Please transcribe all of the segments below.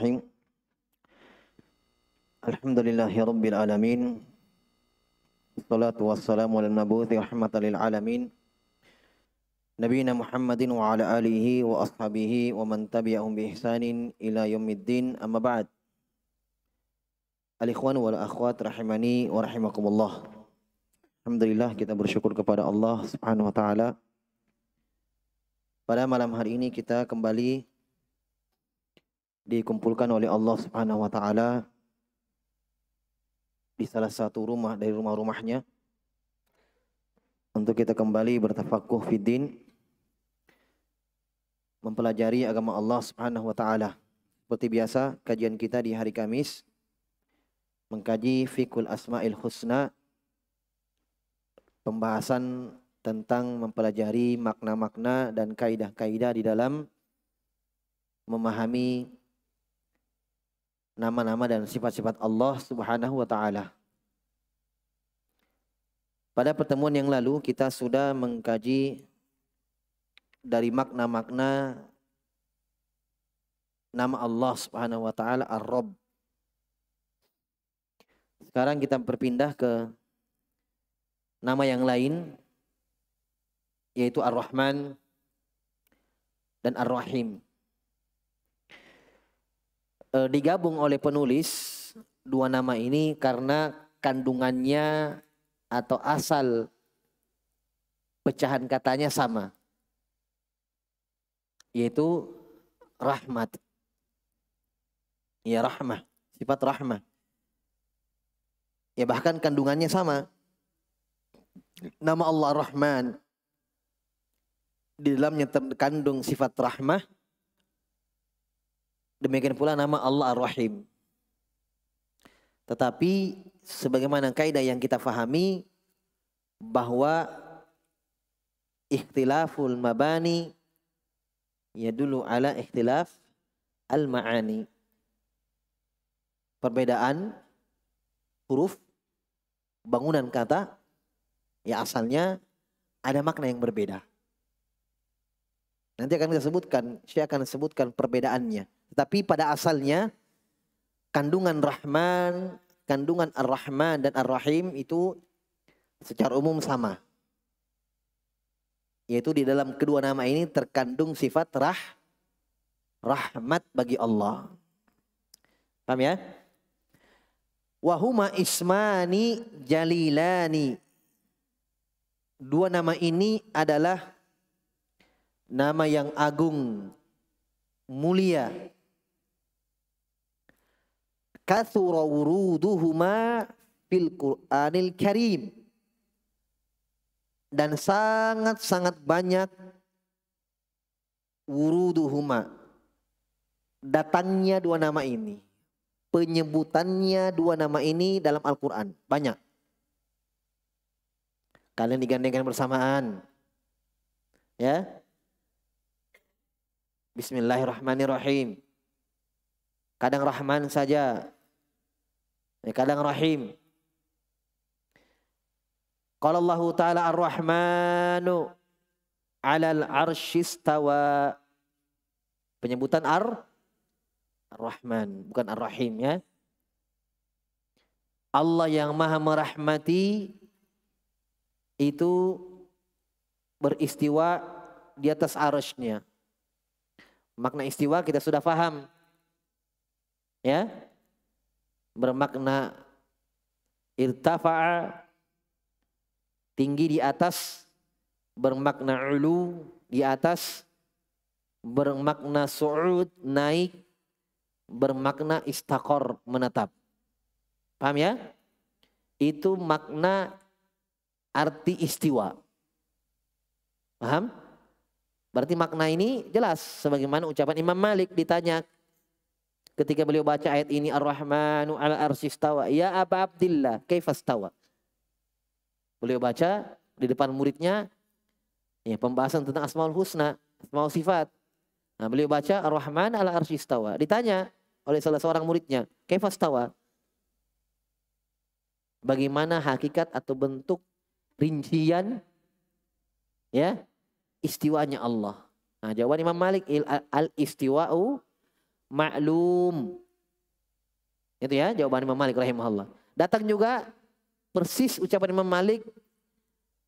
Bismillahirrahmanirrahim. Alhamdulillahi rabbil alamin. Salatu wassalamu ala nabuthi rahmatan lil alamin. Nabiina Muhammadin wa ala alihi wa ashabihi wa man tabi'ahum bi ihsanin ila yaumiddin amma ba'd. Al-ikhwan wal akhwat rahimani wa rahimakumullah. Alhamdulillah kita bersyukur kepada Allah Subhanahu wa taala. Pada malam hari ini kita kembali dikumpulkan oleh Allah Subhanahu wa taala di salah satu rumah dari rumah-rumahnya untuk kita kembali bertafakuh fiddin mempelajari agama Allah Subhanahu wa taala. Seperti biasa, kajian kita di hari Kamis mengkaji fikul asmaul husna pembahasan tentang mempelajari makna-makna dan kaidah-kaidah di dalam memahami nama-nama dan sifat-sifat Allah Subhanahu wa taala. Pada pertemuan yang lalu kita sudah mengkaji dari makna-makna nama Allah Subhanahu wa taala Ar-Rabb. Sekarang kita berpindah ke nama yang lain yaitu Ar-Rahman dan Ar-Rahim e, digabung oleh penulis dua nama ini karena kandungannya atau asal pecahan katanya sama yaitu rahmat ya rahmah sifat rahmah ya bahkan kandungannya sama nama Allah Rahman di dalamnya terkandung sifat rahmah Demikian pula nama Allah Ar-Rahim. Tetapi sebagaimana kaidah yang kita fahami bahwa ikhtilaful mabani ya dulu ala ikhtilaf al-ma'ani. Perbedaan huruf bangunan kata ya asalnya ada makna yang berbeda. Nanti akan kita sebutkan, saya akan sebutkan perbedaannya. Tapi pada asalnya kandungan Rahman, kandungan Ar-Rahman dan Ar-Rahim itu secara umum sama. Yaitu di dalam kedua nama ini terkandung sifat rah rahmat bagi Allah. Paham ya? Wahuma ismani jalilani. Dua nama ini adalah nama yang agung, mulia, kathura wuruduhuma fil Qur'anil Karim dan sangat-sangat banyak wuruduhuma datangnya dua nama ini penyebutannya dua nama ini dalam Al-Qur'an banyak kalian digandengkan bersamaan ya Bismillahirrahmanirrahim kadang Rahman saja ya, kadang rahim kalau Allah taala ar-rahmanu alal arshistawa. penyebutan ar ar-rahman bukan ar-rahim ya Allah yang maha merahmati itu beristiwa di atas arusnya. Makna istiwa kita sudah paham. Ya, bermakna irtafa'a tinggi di atas bermakna ulu di atas bermakna su'ud naik bermakna istakor menetap paham ya itu makna arti istiwa paham berarti makna ini jelas sebagaimana ucapan Imam Malik ditanya ketika beliau baca ayat ini Ar-Rahmanu ala arsistawa ya Aba Abdillah kaifastawa beliau baca di depan muridnya ya pembahasan tentang Asmaul Husna Asmaul Sifat nah beliau baca Ar-Rahman ala arsistawa ditanya oleh salah seorang muridnya kaifastawa bagaimana hakikat atau bentuk rincian ya istiwanya Allah. Nah, jawaban Imam Malik al istiwa'u maklum. Itu ya jawaban Imam Malik rahimahullah. Datang juga persis ucapan Imam Malik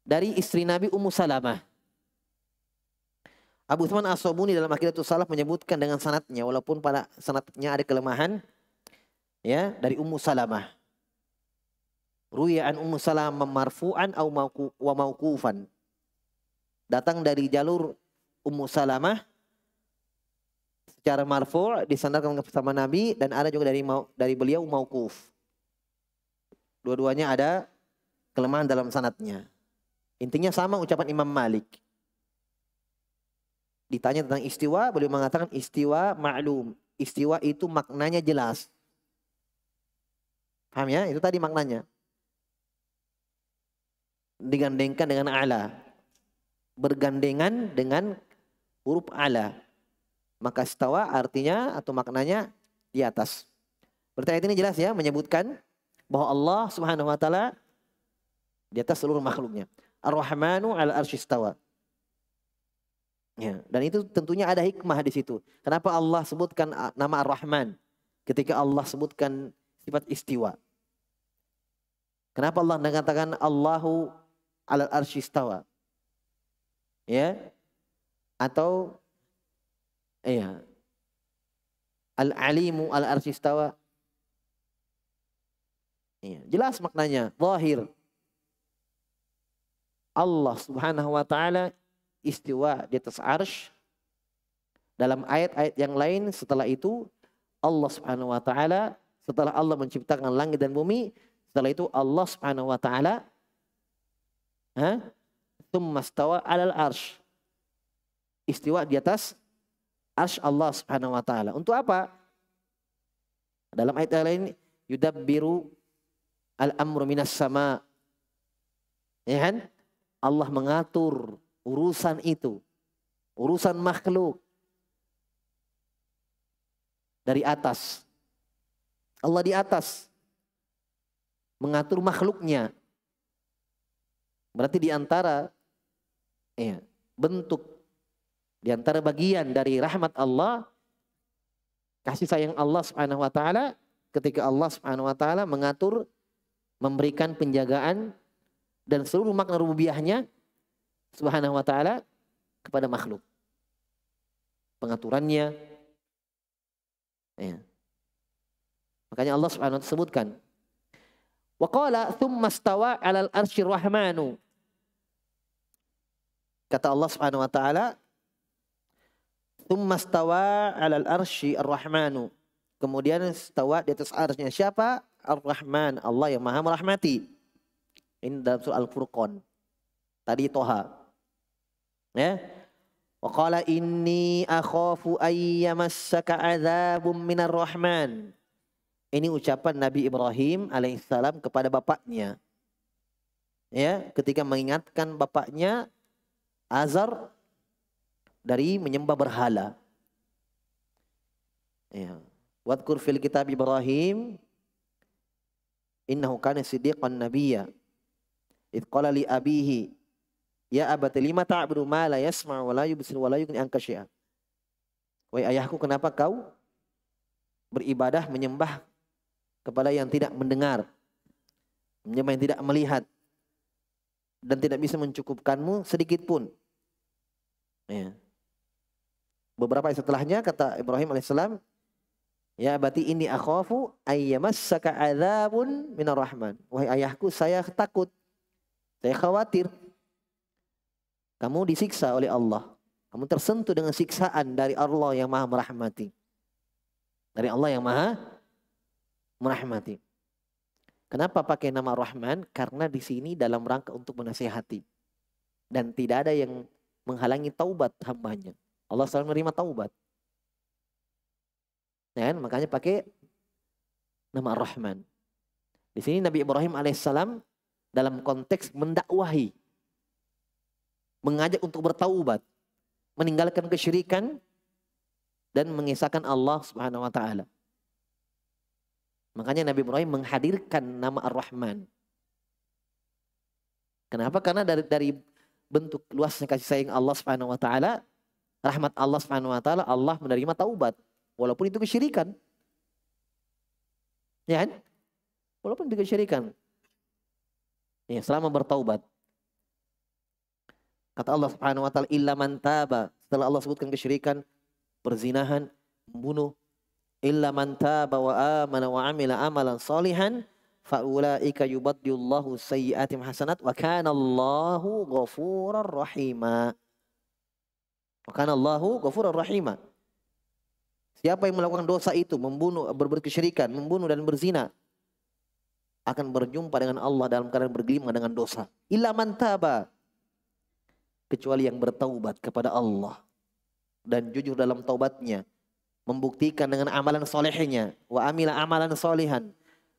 dari istri Nabi Ummu Salamah. Abu Utsman as dalam Aqidatul Salaf menyebutkan dengan sanatnya walaupun pada sanatnya ada kelemahan ya dari Ummu Salamah. Ruya'an an Ummu Salamah marfu'an au wa mauqufan. Datang dari jalur Ummu Salamah secara marfu disandarkan sama Nabi dan ada juga dari dari beliau mauquf. Dua-duanya ada kelemahan dalam sanatnya. Intinya sama ucapan Imam Malik. Ditanya tentang istiwa, beliau mengatakan istiwa maklum Istiwa itu maknanya jelas. Paham ya? Itu tadi maknanya. Digandengkan dengan Allah Bergandengan dengan huruf Allah maka istawa artinya atau maknanya di atas. Berarti ayat ini jelas ya menyebutkan bahwa Allah Subhanahu wa taala di atas seluruh makhluknya. Ar-Rahmanu al istawa. Ya, dan itu tentunya ada hikmah di situ. Kenapa Allah sebutkan ah, nama Ar-Rahman ketika Allah sebutkan sifat istiwa? Kenapa Allah mengatakan Allahu 'ala istawa? Ya. Atau Iya. Al-alimu al-arsistawa. Iya, jelas maknanya, zahir. Allah Subhanahu wa taala istiwa di atas arsy. Dalam ayat-ayat yang lain setelah itu Allah Subhanahu wa taala setelah Allah menciptakan langit dan bumi, setelah itu Allah Subhanahu wa taala ha? Tsumma 'alal arsy. Istiwa di atas Arsh Allah Subhanahu wa taala. Untuk apa? Dalam ayat lain yudabbiru al-amru minas sama. Ya kan? Allah mengatur urusan itu. Urusan makhluk dari atas. Allah di atas mengatur makhluknya. Berarti di antara ya, bentuk di antara bagian dari rahmat Allah, kasih sayang Allah Subhanahu wa taala ketika Allah Subhanahu wa taala mengatur memberikan penjagaan dan seluruh makna rububiyahnya Subhanahu wa taala kepada makhluk. Pengaturannya ya. Makanya Allah Subhanahu wa sebutkan Wa qala thumma stawa 'alal arsyir rahmanu. Kata Allah Subhanahu wa taala, Tummastawa alal arshi ar-Rahmanu. Kemudian stawa di atas arsnya siapa? Ar-Rahman, Allah yang maha merahmati. Ini dalam surah Al-Furqan. Tadi Toha. Ya. Wa qala inni akhafu ayyamassaka azabun minar rahman. Ini ucapan Nabi Ibrahim alaihissalam kepada bapaknya. Ya, ketika mengingatkan bapaknya Azar dari menyembah berhala. Ya. Wadkur fil kitab Ibrahim innahu kana siddiqan nabiyya. Idh qala li abihi ya abati lima ta'budu ma la yasma'u wa la yubsiru wa la yughni anka syai'an. Wahai ayahku kenapa kau beribadah menyembah kepada yang tidak mendengar, menyembah yang tidak melihat dan tidak bisa mencukupkanmu sedikit pun. Ya. Beberapa ayat setelahnya kata Ibrahim alaihissalam, Ya berarti ini akhafu ayyamassaka adzabun minar rahman. Wahai ayahku, saya takut. Saya khawatir kamu disiksa oleh Allah. Kamu tersentuh dengan siksaan dari Allah yang Maha merahmati. Dari Allah yang Maha merahmati. Kenapa pakai nama Rahman? Karena di sini dalam rangka untuk menasihati. Dan tidak ada yang menghalangi taubat hambanya. Allah selalu menerima taubat. Ya, kan? makanya pakai nama rahman Di sini Nabi Ibrahim alaihissalam dalam konteks mendakwahi, mengajak untuk bertaubat, meninggalkan kesyirikan dan mengisahkan Allah Subhanahu wa taala. Makanya Nabi Ibrahim menghadirkan nama Ar-Rahman. Kenapa? Karena dari dari bentuk luasnya kasih sayang Allah Subhanahu wa taala rahmat Allah Subhanahu wa taala, Allah menerima taubat walaupun itu kesyirikan. Ya kan? Walaupun itu kesyirikan. Ya, selama bertaubat. Kata Allah Subhanahu wa taala, "Illa man taba." Setelah Allah sebutkan kesyirikan, perzinahan, membunuh, "Illa man taba wa amana wa amila amalan salihan." faulaika yubaddilullahu sayyiatim hasanat wa kana Allahu ghafurar rahimah. Karena Allahu ghafurur rahimah. Siapa yang melakukan dosa itu, membunuh, berbuat kesyirikan, membunuh dan berzina, akan berjumpa dengan Allah dalam keadaan bergelimang dengan dosa. Illa man taba. Kecuali yang bertaubat kepada Allah dan jujur dalam taubatnya, membuktikan dengan amalan solehnya, wa amila amalan solehan.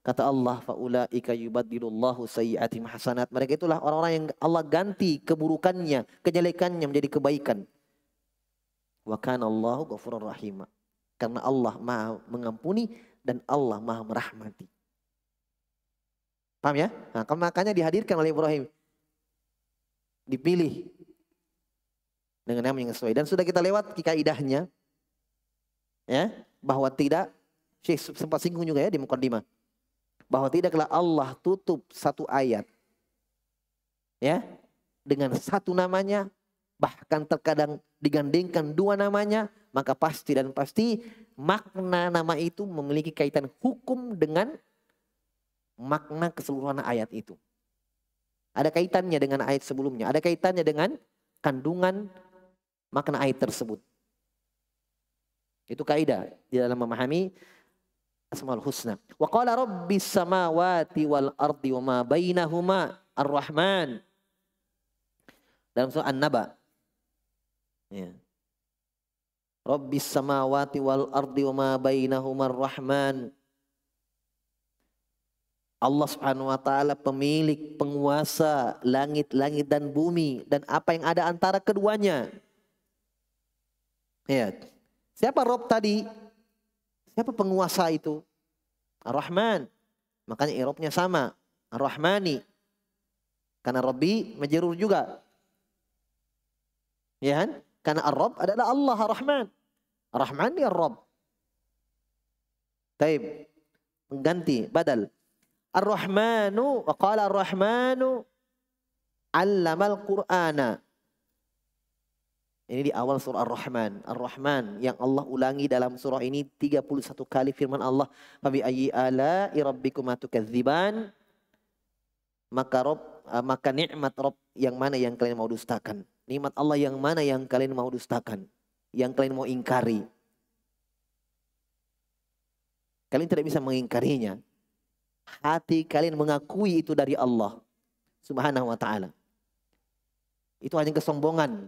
Kata Allah, faulaika yubadilullahu sayyiatim hasanat. Mereka itulah orang-orang yang Allah ganti keburukannya, kejelekannya menjadi kebaikan. Wa kana Allahu ghafurur rahim. Karena Allah Maha mengampuni dan Allah Maha merahmati. Paham ya? Nah, kan makanya dihadirkan oleh Ibrahim. Dipilih dengan nama yang sesuai. Dan sudah kita lewat kaidahnya ya, bahwa tidak Syekh sempat singgung juga ya di mukadimah bahwa tidaklah Allah tutup satu ayat ya dengan satu namanya bahkan terkadang digandingkan dua namanya, maka pasti dan pasti makna nama itu memiliki kaitan hukum dengan makna keseluruhan ayat itu. Ada kaitannya dengan ayat sebelumnya, ada kaitannya dengan kandungan makna ayat tersebut. Itu kaidah di dalam memahami Asmaul Husna. Wa qala rabbis samawati wal ardi wa ma bainahuma ar-rahman. Dalam surah An-Naba Ya. Rabbis samawati wal ardi wa ma bainahumar rahman. Allah Subhanahu wa taala pemilik penguasa langit-langit dan bumi dan apa yang ada antara keduanya. Ya. Siapa Rob tadi? Siapa penguasa itu? Ar-Rahman. Makanya Eropnya sama. Ar-Rahmani. Karena Rabbi majerur juga. Ya kan? Karena ar rab adalah Allah Ar-Rahman. Ar-Rahman ya ar rab Taib. Mengganti, badal. Ar-Rahmanu, wa qala Ar-Rahmanu, allamal Qur'ana. Ini di awal surah Ar-Rahman. Ar-Rahman yang Allah ulangi dalam surah ini 31 kali firman Allah. Fabi ayyi ala rabbikuma tukadziban. Maka rob eh, maka nikmat rob yang mana yang kalian mau dustakan? Nikmat Allah yang mana yang kalian mau dustakan? Yang kalian mau ingkari? Kalian tidak bisa mengingkarinya. Hati kalian mengakui itu dari Allah Subhanahu wa taala. Itu hanya kesombongan.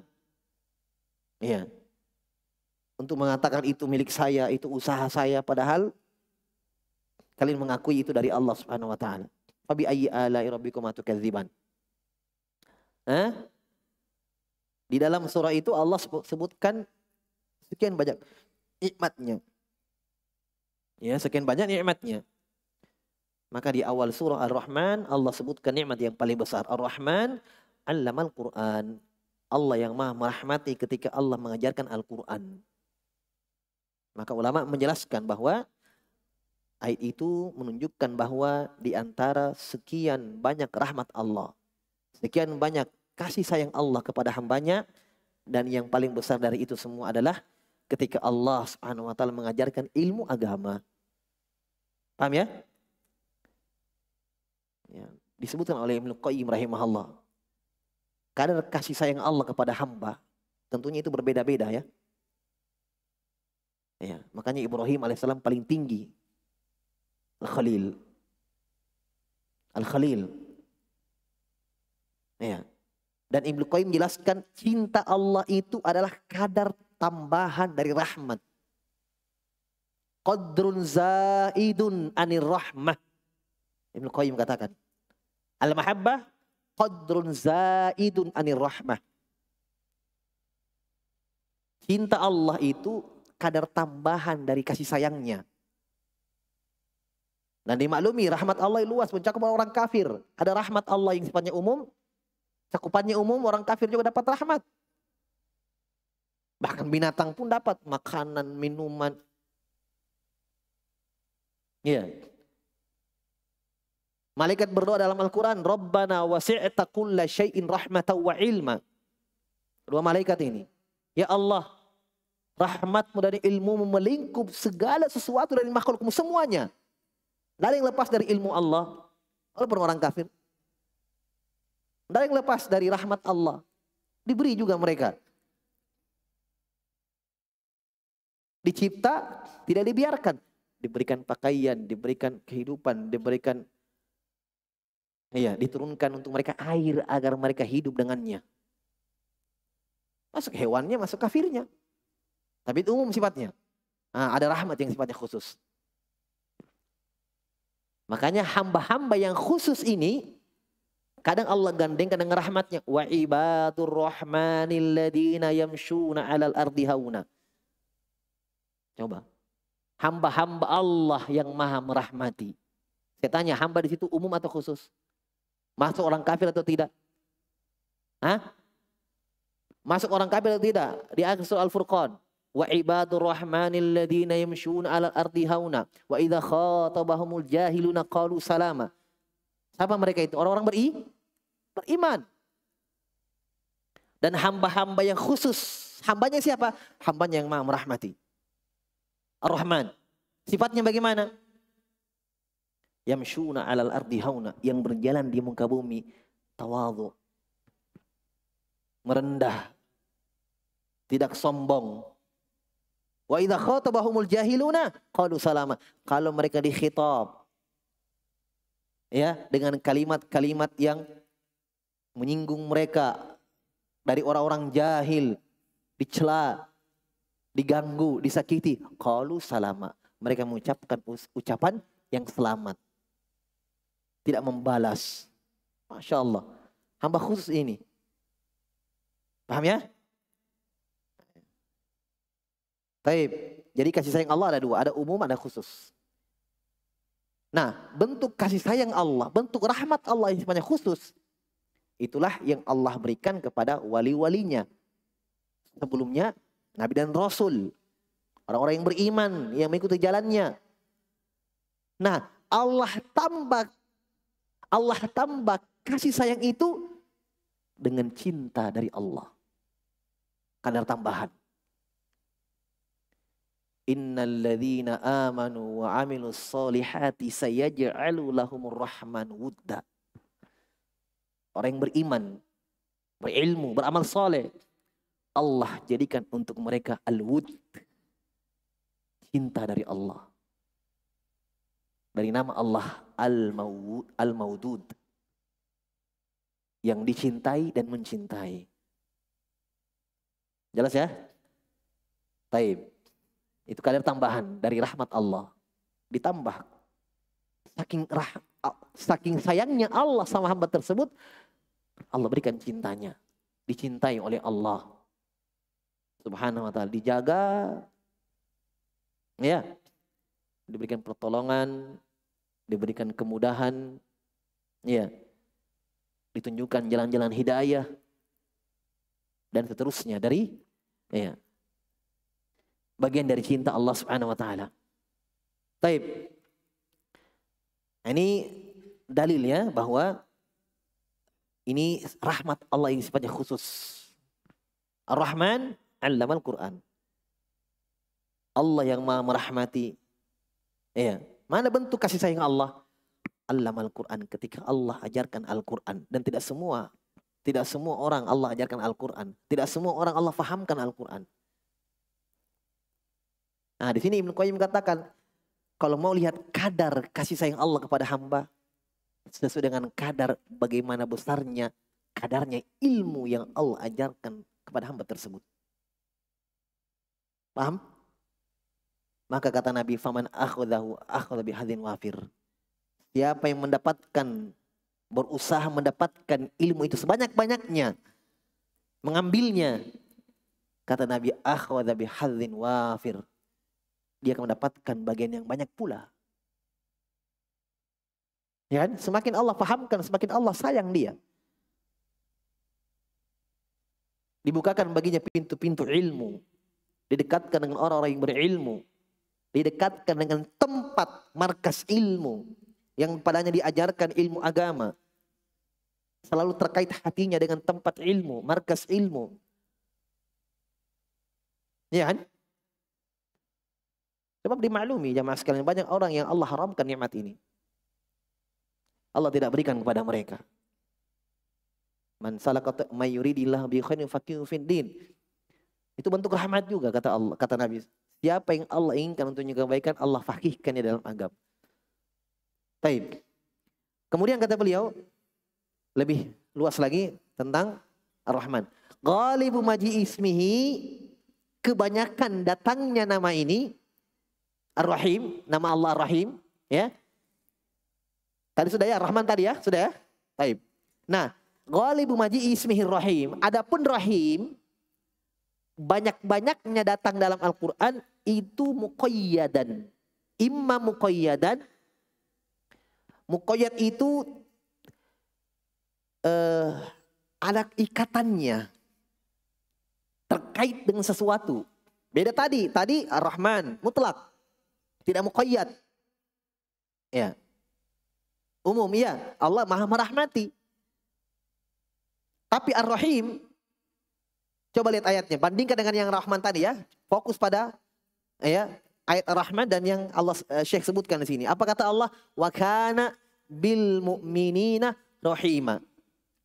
Iya. Untuk mengatakan itu milik saya, itu usaha saya padahal kalian mengakui itu dari Allah Subhanahu wa taala. Fabi ayyi ala'i rabbikum atukadziban. Hah? Di dalam surah itu Allah sebutkan sekian banyak nikmatnya. Ya, sekian banyak nikmatnya. Maka di awal surah Ar-Rahman Allah sebutkan nikmat yang paling besar. Ar-Rahman allamal Quran. Allah yang maha merahmati ketika Allah mengajarkan Al-Quran. Maka ulama menjelaskan bahwa ayat itu menunjukkan bahwa di antara sekian banyak rahmat Allah, sekian banyak kasih sayang Allah kepada hambanya dan yang paling besar dari itu semua adalah ketika Allah Subhanahu wa taala mengajarkan ilmu agama. Paham ya? ya disebutkan oleh Ibnu Qayyim rahimahullah. Kadar kasih sayang Allah kepada hamba tentunya itu berbeda-beda ya. Ya, makanya Ibrahim alaihissalam paling tinggi. Al-Khalil. Al-Khalil. Ya, dan Ibnu Qayyim menjelaskan cinta Allah itu adalah kadar tambahan dari rahmat. Qadrun zaidun anir rahmah. Ibnu Qayyim katakan. Al-mahabbah qadrun zaidun anir rahmah. Cinta Allah itu kadar tambahan dari kasih sayangnya. Dan dimaklumi rahmat Allah luas mencakup orang kafir. Ada rahmat Allah yang sifatnya umum, Cakupannya umum, orang kafir juga dapat rahmat. Bahkan binatang pun dapat makanan, minuman. Iya. Yeah. Malaikat berdoa dalam Al-Quran, Rabbana wasi'ta kulla syai'in rahmatan wa ilma. Dua malaikat ini. Ya Allah, rahmatmu dari ilmu melingkup segala sesuatu dari makhlukmu semuanya. Dari yang lepas dari ilmu Allah. Walaupun orang kafir. Tidak yang lepas dari rahmat Allah. Diberi juga mereka. Dicipta, tidak dibiarkan. Diberikan pakaian, diberikan kehidupan, diberikan iya, diturunkan untuk mereka air agar mereka hidup dengannya. Masuk hewannya, masuk kafirnya. Tapi itu umum sifatnya. Nah, ada rahmat yang sifatnya khusus. Makanya hamba-hamba yang khusus ini Kadang Allah gandeng, kadang rahmatnya. Wa ibadur rahmanil ladina yamshuna alal ardi hauna. Coba. Hamba-hamba Allah yang maha merahmati. Saya tanya, hamba di situ umum atau khusus? Masuk orang kafir atau tidak? Hah? Masuk orang kafir atau tidak? Di akhir surah Al-Furqan. Wa ibadur rahmanil ladina yamshuna alal ardi hauna. Wa idha khatabahumul jahiluna qalu salama. Siapa mereka itu? Orang-orang beri, beriman. Dan hamba-hamba yang khusus. Hambanya siapa? Hambanya yang maha merahmati. Ar-Rahman. Sifatnya bagaimana? Yamshuna alal ardi hauna. Yang berjalan di muka bumi. Tawadu. Merendah. Tidak sombong. Wa idha khotobahumul jahiluna. Qalu salama. Kalau mereka dikhitab. Ya, dengan kalimat-kalimat yang menyinggung mereka dari orang-orang jahil, dicela, diganggu, disakiti. Kalau salama, mereka mengucapkan ucapan yang selamat. Tidak membalas. Masya Allah. Hamba khusus ini. Paham ya? Baik. Jadi kasih sayang Allah ada dua. Ada umum, ada khusus. Nah, bentuk kasih sayang Allah, bentuk rahmat Allah yang sifatnya khusus Itulah yang Allah berikan kepada wali-walinya. Sebelumnya Nabi dan Rasul. Orang-orang yang beriman, yang mengikuti jalannya. Nah Allah tambah Allah tambah kasih sayang itu dengan cinta dari Allah. Kadar tambahan. Innalladzina amanu wa amilus salihati sayaj'alu lahumur rahman orang yang beriman, berilmu, beramal soleh. Allah jadikan untuk mereka al-wud. Cinta dari Allah. Dari nama Allah al-maudud. yang dicintai dan mencintai. Jelas ya? Taib. Itu kalian tambahan dari rahmat Allah. Ditambah. Saking, rah, saking sayangnya Allah sama hamba tersebut Allah berikan cintanya. Dicintai oleh Allah. Subhanahu wa ta'ala. Dijaga. Ya. Diberikan pertolongan. Diberikan kemudahan. Ya. Ditunjukkan jalan-jalan hidayah. Dan seterusnya dari ya, bagian dari cinta Allah Subhanahu wa taala. Taib. Ini dalilnya bahwa ini rahmat Allah yang sifatnya khusus. Ar-Rahman al Quran. Allah yang maha merahmati. Iya. Mana bentuk kasih sayang Allah? Alam Al-Quran. Ketika Allah ajarkan Al-Quran. Dan tidak semua tidak semua orang Allah ajarkan Al-Quran. Tidak semua orang Allah fahamkan Al-Quran. Nah di sini Ibn Qayyim katakan. Kalau mau lihat kadar kasih sayang Allah kepada hamba sesuai dengan kadar bagaimana besarnya kadarnya ilmu yang Allah ajarkan kepada hamba tersebut. Paham? Maka kata Nabi, "Faman akhudahu akhudah bihadin wafir." Siapa yang mendapatkan berusaha mendapatkan ilmu itu sebanyak-banyaknya mengambilnya kata Nabi akhudah bihadzin wafir dia akan mendapatkan bagian yang banyak pula Ya kan? Semakin Allah fahamkan, semakin Allah sayang dia. Dibukakan baginya pintu-pintu ilmu. Didekatkan dengan orang-orang yang berilmu. Didekatkan dengan tempat markas ilmu. Yang padanya diajarkan ilmu agama. Selalu terkait hatinya dengan tempat ilmu, markas ilmu. Ya kan? Sebab dimaklumi jamaah sekalian banyak orang yang Allah haramkan nikmat ini. Allah tidak berikan kepada mereka. Man Itu bentuk rahmat juga kata Allah, kata Nabi. Siapa yang Allah inginkan untuk kebaikan, Allah fakihkannya dalam agam. Baik. Kemudian kata beliau lebih luas lagi tentang Ar-Rahman. Ghalibu maji ismihi kebanyakan datangnya nama ini Ar-Rahim, nama Allah Ar-Rahim, ya. Tadi sudah ya, Rahman tadi ya, sudah ya. Baik. Nah, Ghalibu maji ismihir rahim. Adapun rahim, banyak-banyaknya datang dalam Al-Quran itu muqayyadan. Imma muqayyadan. Muqayyad itu eh, ada ikatannya terkait dengan sesuatu. Beda tadi, tadi Ar-Rahman mutlak, tidak muqayyad. Ya, Umum iya, Allah maha merahmati. Tapi Ar-Rahim, coba lihat ayatnya. Bandingkan dengan yang Rahman tadi ya. Fokus pada ya ayat Ar-Rahman dan yang Allah uh, Syekh sebutkan di sini. Apa kata Allah? Wa kana bil mu'minina rahima.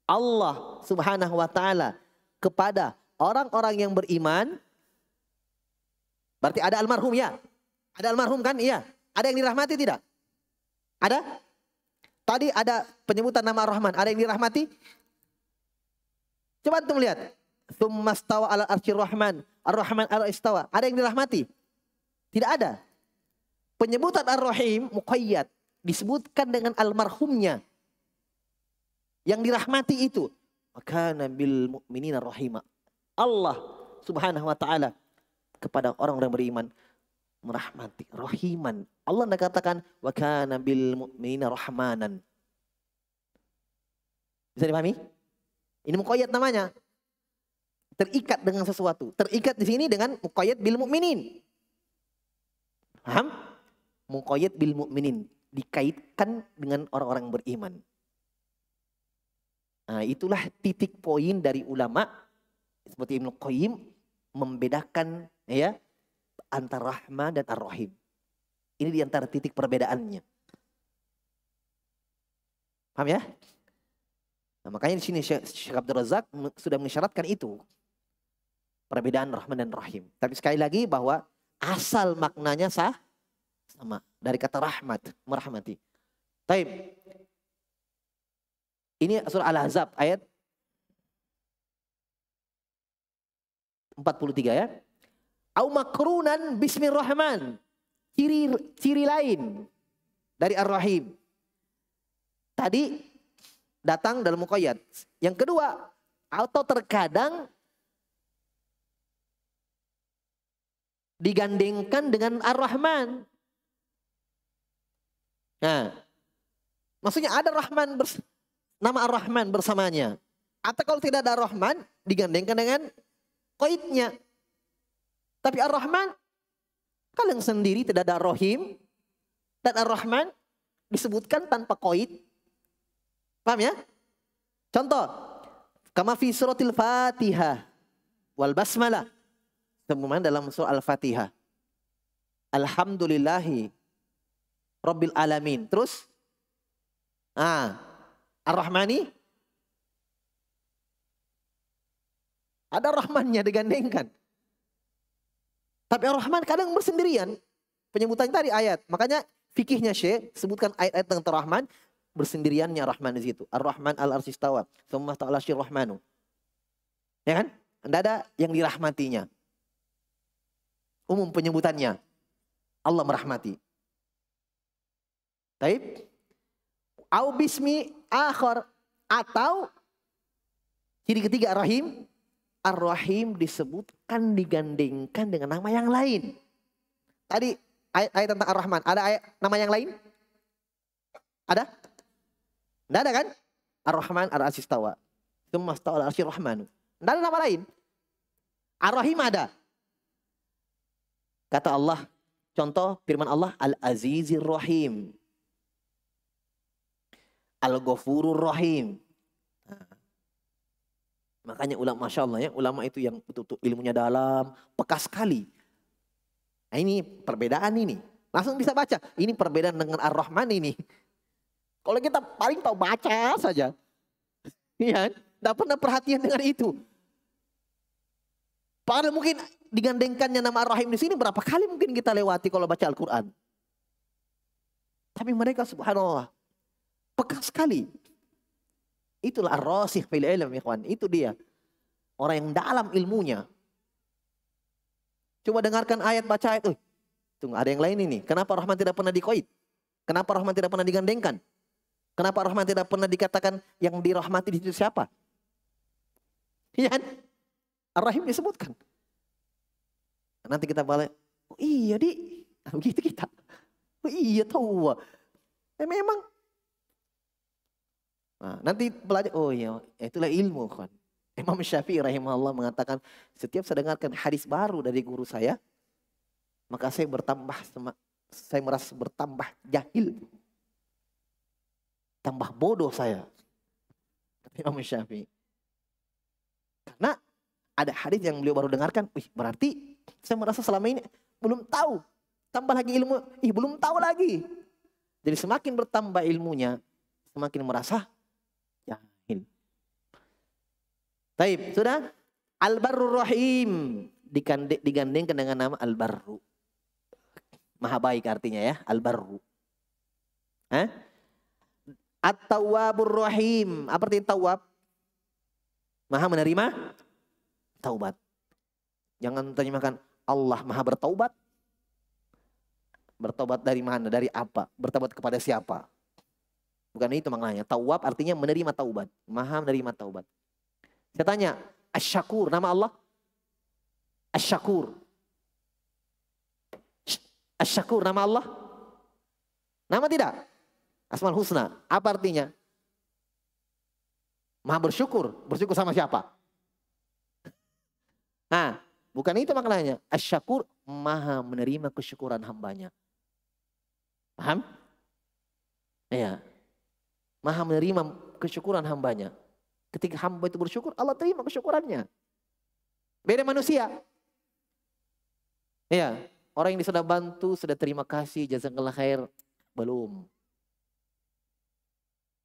Allah Subhanahu wa taala kepada orang-orang yang beriman berarti ada almarhum ya? Ada almarhum kan? Iya. Ada yang dirahmati tidak? Ada? Tadi ada penyebutan nama Rahman. Ada yang dirahmati? Coba antum melihat. Tsummastawa ala arsyir Rahman. Ar-Rahman ala istawa. Ada yang dirahmati? Tidak ada. Penyebutan Ar-Rahim muqayyad disebutkan dengan almarhumnya. Yang dirahmati itu makana bil mu'minina rahimah. Allah Subhanahu wa taala kepada orang-orang beriman merahmati, rahiman. Allah tidak katakan wa kana bil mu'minina rahmanan. Bisa dipahami? Ini mukoyat namanya. Terikat dengan sesuatu. Terikat di sini dengan mukoyat bil mu'minin. Paham? Mukoyat bil mu'minin dikaitkan dengan orang-orang beriman. Nah, itulah titik poin dari ulama seperti Ibnu Qayyim membedakan ya antara rahma dan Ar-Rahim. Ini diantara titik perbedaannya. Paham ya? Nah, makanya di sini Syekh Abdul Razak sudah mengisyaratkan itu. Perbedaan Rahman dan Rahim. Tapi sekali lagi bahwa asal maknanya sah sama dari kata rahmat, merahmati. Taib. Ini surah Al-Ahzab ayat 43 ya. Au makrunan bismirrahman. Ciri ciri lain dari Ar-Rahim. Tadi datang dalam muqayyad. Yang kedua, atau terkadang digandengkan dengan Ar-Rahman. Nah, maksudnya ada Rahman bers nama Ar-Rahman bersamanya. Atau kalau tidak ada Rahman digandengkan dengan koitnya tapi Ar-Rahman kaleng sendiri tidak ada Rahim dan Ar-Rahman disebutkan tanpa koid. Paham ya? Contoh, kama fi suratil Fatihah wal basmalah. Teman dalam surah Al-Fatihah. Alhamdulillahi Rabbil Alamin. Terus? Ah, Ar-Rahmani? Ada rahmannya digandengkan. Tapi Ar-Rahman kadang bersendirian. Penyebutan tadi ayat. Makanya fikihnya Syekh sebutkan ayat-ayat tentang Ar-Rahman bersendiriannya Rahman di situ. Ar-Rahman al-Arsistawa. Summa ta'ala Rahmanu. Ya kan? Tidak ada yang dirahmatinya. Umum penyebutannya. Allah merahmati. Taib. Au bismi akhar. Atau ciri ketiga Rahim. Ar-Rahim disebutkan digandengkan dengan nama yang lain. Tadi ayat, ayat tentang Ar-Rahman, ada ayat nama yang lain? Ada? Tidak ada kan? Ar-Rahman ar asistawa Tawa. Thumma Stawa ar rahman Tidak ada nama lain. Ar-Rahim ada. Kata Allah, contoh firman Allah Al-Azizir Rahim. Al-Ghafurur Rahim. Makanya ulama, masya Allah ya, ulama itu yang betul-betul ilmunya dalam, peka sekali. Nah, ini perbedaan ini. Langsung bisa baca. Ini perbedaan dengan Ar-Rahman ini. Kalau kita paling tahu baca saja. Iya, tidak pernah perhatian dengan itu. Padahal mungkin digandengkannya nama Ar-Rahim di sini berapa kali mungkin kita lewati kalau baca Al-Quran. Tapi mereka subhanallah peka sekali. Itulah rosih fil ilm, ikhwan. Itu dia. Orang yang dalam ilmunya. Coba dengarkan ayat, baca ayat. Uy, tunggu, ada yang lain ini. Kenapa rahman tidak pernah dikoit? Kenapa rahman tidak pernah digandengkan? Kenapa rahman tidak pernah dikatakan yang dirahmati di situ siapa? Iya kan? Ar-Rahim disebutkan. Nanti kita balik, oh iya di, begitu kita. Oh iya tahu. Eh, memang Nah, nanti belajar, oh iya, itulah ilmu kan. Imam Syafi'i rahimahullah mengatakan, setiap saya dengarkan hadis baru dari guru saya, maka saya bertambah, saya merasa bertambah jahil. Tambah bodoh saya. Tapi Imam Syafi'i. Karena ada hadis yang beliau baru dengarkan, wih berarti saya merasa selama ini belum tahu. Tambah lagi ilmu, ih belum tahu lagi. Jadi semakin bertambah ilmunya, semakin merasa Taib, sudah? Al-Barru Rahim digandengkan dengan nama Al-Barru. Maha baik artinya ya, Al-Barru. Hah? At-Tawwabur Rahim. Apa arti tawab? Maha menerima taubat. Jangan tanya makan Allah Maha bertaubat. Bertobat dari mana? Dari apa? Bertobat kepada siapa? Bukan itu maknanya. Tawab artinya menerima taubat. Maha menerima taubat. Saya tanya, Asyakur, nama Allah? Asyakur. Asyakur, nama Allah? Nama tidak? Asmal Husna. Apa artinya? Maha bersyukur. Bersyukur sama siapa? Nah, bukan itu maknanya. Asyakur maha menerima kesyukuran hambanya. Paham? Iya. Maha menerima kesyukuran hambanya. Ketika hamba itu bersyukur, Allah terima kesyukurannya. Beda manusia. Iya, orang yang sudah bantu, sudah terima kasih, jazakallah khair, belum.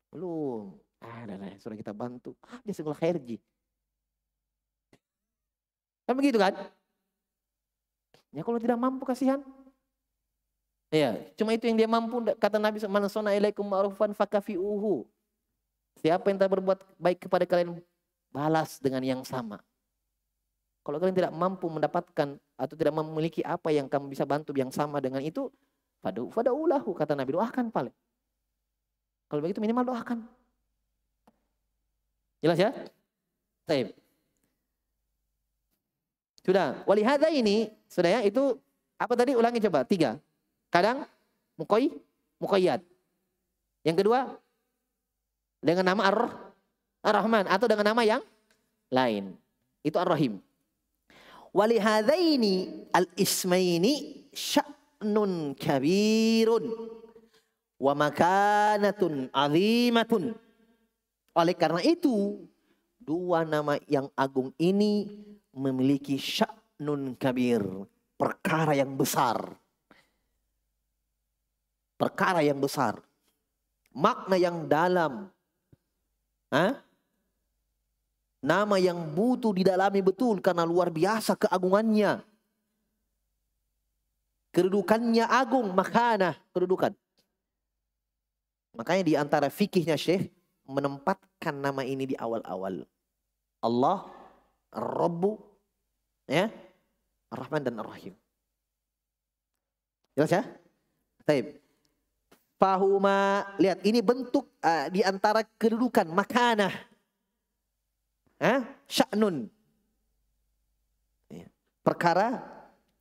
Belum. Ah, dah, dah, sudah kita bantu. Ah, jazakallah khair, Ji. Kan begitu kan? Ya kalau tidak mampu kasihan. Ya, cuma itu yang dia mampu kata Nabi sallallahu alaihi wasallam, sona ilaikum ma'rufan fakafi'uhu." Siapa yang telah berbuat baik kepada kalian, balas dengan yang sama. Kalau kalian tidak mampu mendapatkan atau tidak memiliki apa yang kamu bisa bantu yang sama dengan itu, fadu fadaulahu kata Nabi doakan paling. Kalau begitu minimal doakan. Jelas ya? Taib. Sudah. wali Walihada ini, sudah ya, itu apa tadi ulangi coba? Tiga. Kadang mukoi, mukoyat. Yang kedua, dengan nama Ar-Rahman atau dengan nama yang lain. Itu Ar-Rahim. Walihadaini al-ismaini sya'nun kabirun wa makanatun azimatun. Oleh karena itu, dua nama yang agung ini memiliki sya'nun kabir, perkara yang besar. Perkara yang besar, makna yang dalam, Hah? Nama yang butuh didalami betul karena luar biasa keagungannya. Kedudukannya agung, makana kedudukan. Makanya di antara fikihnya Syekh menempatkan nama ini di awal-awal. Allah, Rabbu, ya, Ar-Rahman dan Ar-Rahim. Jelas ya? Baik. Fahuma, lihat ini bentuk uh, di antara kedudukan makanah. Hah? Sya'nun. Ya. Perkara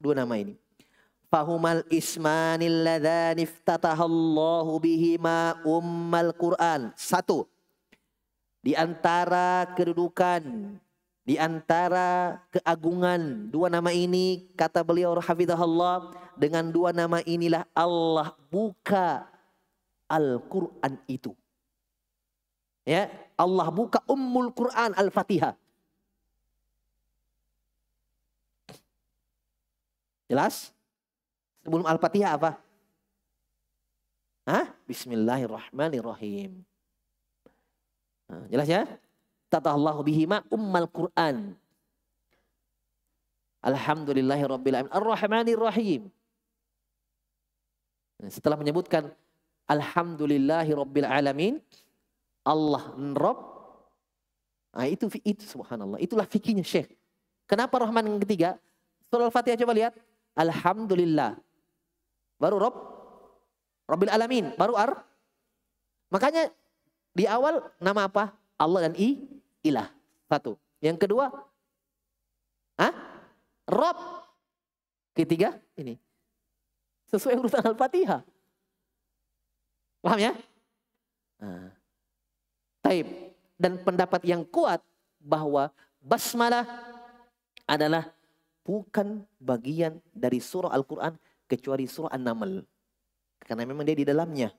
dua nama ini. Fahumal ismanil ladhani iftatahallahu bihima ummal Qur'an. Satu. Di antara kedudukan, di antara keagungan dua nama ini kata beliau Allah dengan dua nama inilah Allah buka Al-Quran itu. Ya, Allah buka Ummul Quran Al-Fatihah. Jelas? Sebelum Al-Fatihah apa? Hah? Bismillahirrahmanirrahim. jelas ya? Allah bihima ummal Quran. Alhamdulillahirrahmanirrahim. ar rahmanirrahim Setelah menyebutkan Alhamdulillahi Rabbil Alamin. Allah Rabb. Nah, itu, itu subhanallah. Itulah fikirnya Syekh. Kenapa Rahman yang ketiga? Surah Al-Fatihah coba lihat. Alhamdulillah. Baru Rob. Rabbil Alamin. Baru Ar. Makanya di awal nama apa? Allah dan I. Ilah. Satu. Yang kedua. Hah? Rob. Ketiga ini. Sesuai urutan Al-Fatihah. Paham ya? Ah. Taib. Dan pendapat yang kuat bahwa basmalah adalah bukan bagian dari surah Al-Quran kecuali surah An-Naml. Karena memang dia di dalamnya.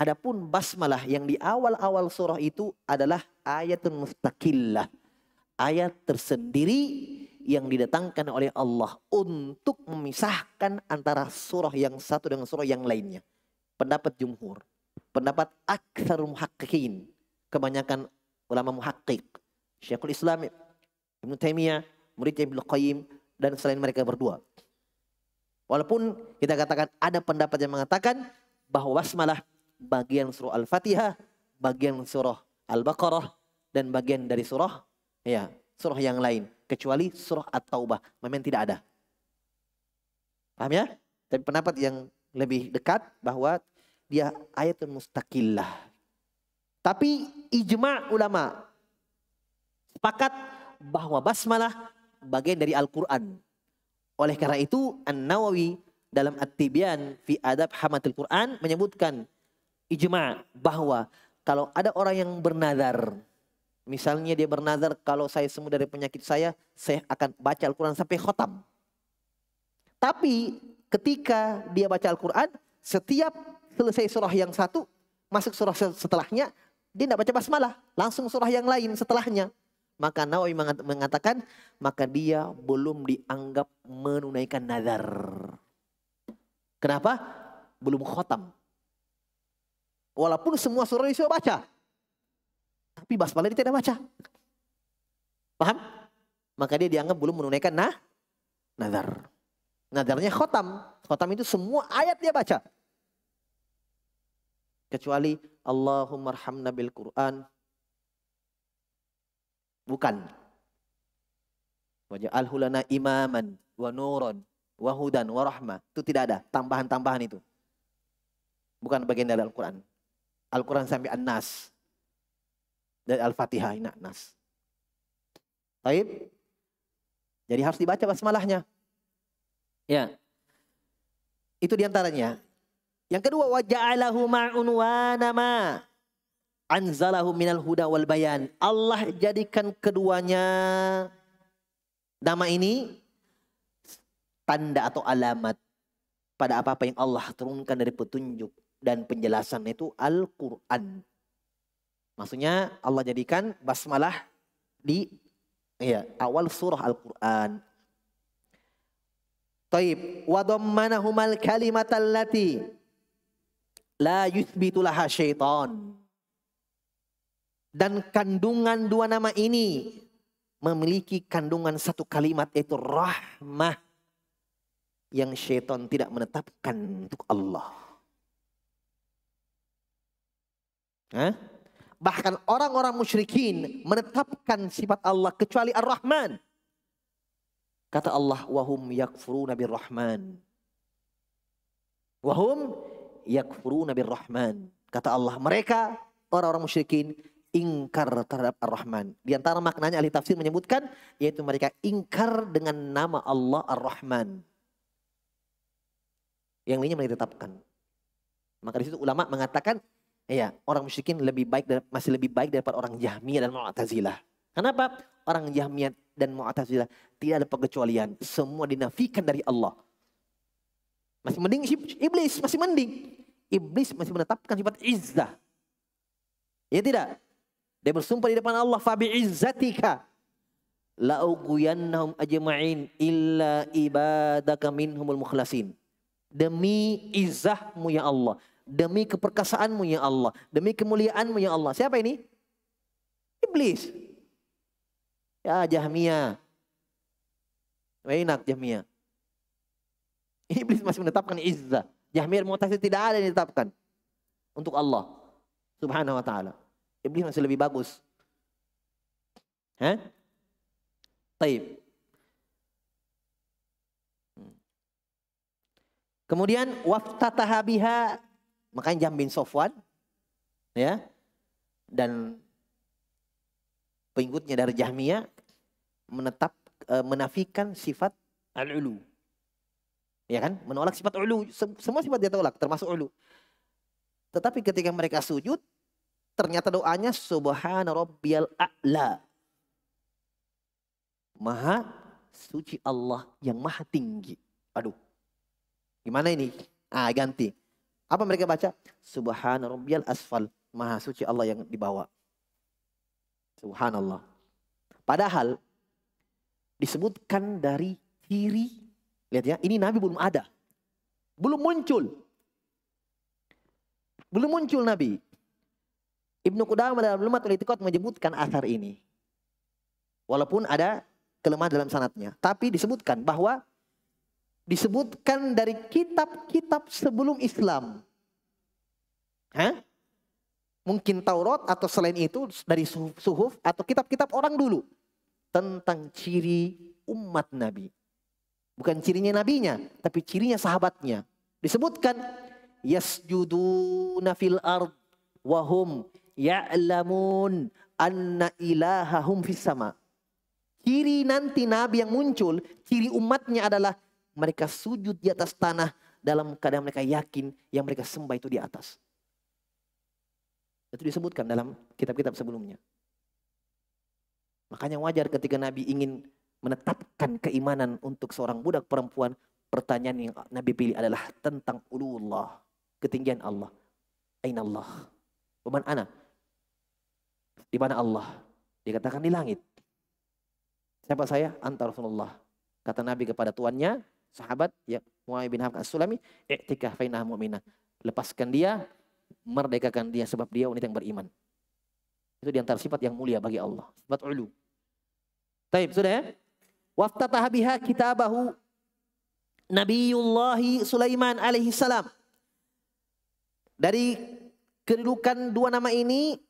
Adapun basmalah yang di awal-awal surah itu adalah ayat mustaqillah. Ayat tersendiri yang didatangkan oleh Allah untuk memisahkan antara surah yang satu dengan surah yang lainnya. Pendapat jumhur pendapat aksar muhakkikin kebanyakan ulama muhakkik Syekhul Islam Ibn Taimiyah murid Ibnu Qayyim dan selain mereka berdua walaupun kita katakan ada pendapat yang mengatakan bahwa basmalah bagian surah Al-Fatihah bagian surah Al-Baqarah dan bagian dari surah ya surah yang lain kecuali surah At-Taubah memang tidak ada paham ya tapi pendapat yang lebih dekat bahwa dia ayatul mustaqillah. Tapi ijma ulama sepakat bahwa basmalah bagian dari Al-Qur'an. Oleh karena itu An-Nawawi dalam At-Tibyan fi Adab Hamatil Qur'an menyebutkan ijma bahwa kalau ada orang yang bernazar misalnya dia bernazar kalau saya sembuh dari penyakit saya saya akan baca Al-Qur'an sampai khotam. Tapi ketika dia baca Al-Qur'an setiap selesai surah yang satu, masuk surah setelahnya, dia tidak baca basmalah. Langsung surah yang lain setelahnya. Maka Nawawi mengatakan, maka dia belum dianggap menunaikan nazar. Kenapa? Belum khotam. Walaupun semua surah disuruh baca. Tapi basmalah dia tidak baca. Paham? Maka dia dianggap belum menunaikan nah, nazar. Nazarnya khotam. Khotam itu semua ayat dia baca kecuali Allahumma bil Quran bukan waj'alhu lana imaman wa nuran wa hudan wa rahma itu tidak ada tambahan-tambahan itu bukan bagian dari Al-Qur'an Al-Qur'an sampai An-Nas dari Al-Fatihah ini An-Nas Baik jadi harus dibaca basmalahnya ya itu diantaranya yang kedua waja'alahu ma'un wa nama. Anzalahu minal huda wal bayan. Allah jadikan keduanya nama ini tanda atau alamat pada apa-apa yang Allah turunkan dari petunjuk dan penjelasan itu Al-Qur'an. Maksudnya Allah jadikan basmalah di ya, awal surah Al-Qur'an. Taib wa dhammanahumal kalimatallati La yuthbitulaha syaitan. Dan kandungan dua nama ini memiliki kandungan satu kalimat yaitu rahmah yang syaitan tidak menetapkan untuk Allah. Hah? Bahkan orang-orang musyrikin menetapkan sifat Allah kecuali Ar-Rahman. Kata Allah, wahum yakfuruna bir-Rahman. Wahum yakfuruna birrahman. Kata Allah, mereka orang-orang musyrikin ingkar terhadap Ar-Rahman. Di antara maknanya ahli tafsir menyebutkan yaitu mereka ingkar dengan nama Allah Ar-Rahman. Yang lainnya mereka tetapkan. Maka di situ ulama mengatakan ya orang musyrikin lebih baik masih lebih baik daripada orang Jahmiyah dan Mu'tazilah. Kenapa? Orang Jahmiyah dan Mu'tazilah tidak ada pengecualian, semua dinafikan dari Allah. Masih mending iblis, masih mending. Iblis masih menetapkan sifat izzah. Ya tidak? Dia bersumpah di depan Allah, Fabi izzatika. La'uguyannahum ajma'in illa ibadaka minhumul mukhlasin. Demi izzahmu ya Allah. Demi keperkasaanmu ya Allah. Demi kemuliaanmu ya Allah. Siapa ini? Iblis. Ya Jahmiyah. Enak Jahmiyah. Iblis masih menetapkan izzah. Jahmir Mu'tasil tidak ada yang ditetapkan. Untuk Allah. Subhanahu wa ta'ala. Iblis masih lebih bagus. Hah? Taib. Kemudian waftataha biha makanya Jam bin Sofwan ya dan pengikutnya dari Jahmiyah menetap eh, menafikan sifat al-ulu Ya kan? Menolak sifat ulu. Semua sifat dia tolak, termasuk ulu. Tetapi ketika mereka sujud, ternyata doanya subhana rabbiyal a'la. Maha suci Allah yang maha tinggi. Aduh. Gimana ini? Ah, ganti. Apa mereka baca? Subhana rabbiyal asfal. Maha suci Allah yang dibawa. Subhanallah. Padahal disebutkan dari ciri Lihat ya, ini Nabi belum ada. Belum muncul. Belum muncul Nabi. Ibnu Qudamah dalam Lumatul Itiqat menyebutkan asar ini. Walaupun ada kelemahan dalam sanatnya. Tapi disebutkan bahwa disebutkan dari kitab-kitab sebelum Islam. Hah? Mungkin Taurat atau selain itu dari suhuf atau kitab-kitab orang dulu tentang ciri umat Nabi. Bukan cirinya nabinya, tapi cirinya sahabatnya. Disebutkan yasjuduna fil ard wahum ya'lamun anna ilahahum fis sama. Ciri nanti nabi yang muncul, ciri umatnya adalah mereka sujud di atas tanah dalam keadaan mereka yakin yang mereka sembah itu di atas. Itu disebutkan dalam kitab-kitab sebelumnya. Makanya wajar ketika Nabi ingin menetapkan keimanan untuk seorang budak perempuan, pertanyaan yang Nabi pilih adalah tentang ululah ketinggian Allah. Aina Allah? Waman ana? Di mana Allah? Dikatakan di langit. Siapa saya? Antara Rasulullah. Kata Nabi kepada tuannya, sahabat ya Muawiyah bin Hakam As-Sulami, "I'tikah fainah mu'minah." Lepaskan dia, merdekakan dia sebab dia wanita yang beriman. Itu diantara sifat yang mulia bagi Allah. Sifat ulu. Taib, sudah ya? Waftataha biha kitabahu Nabiullah Sulaiman alaihi salam. Dari kedudukan dua nama ini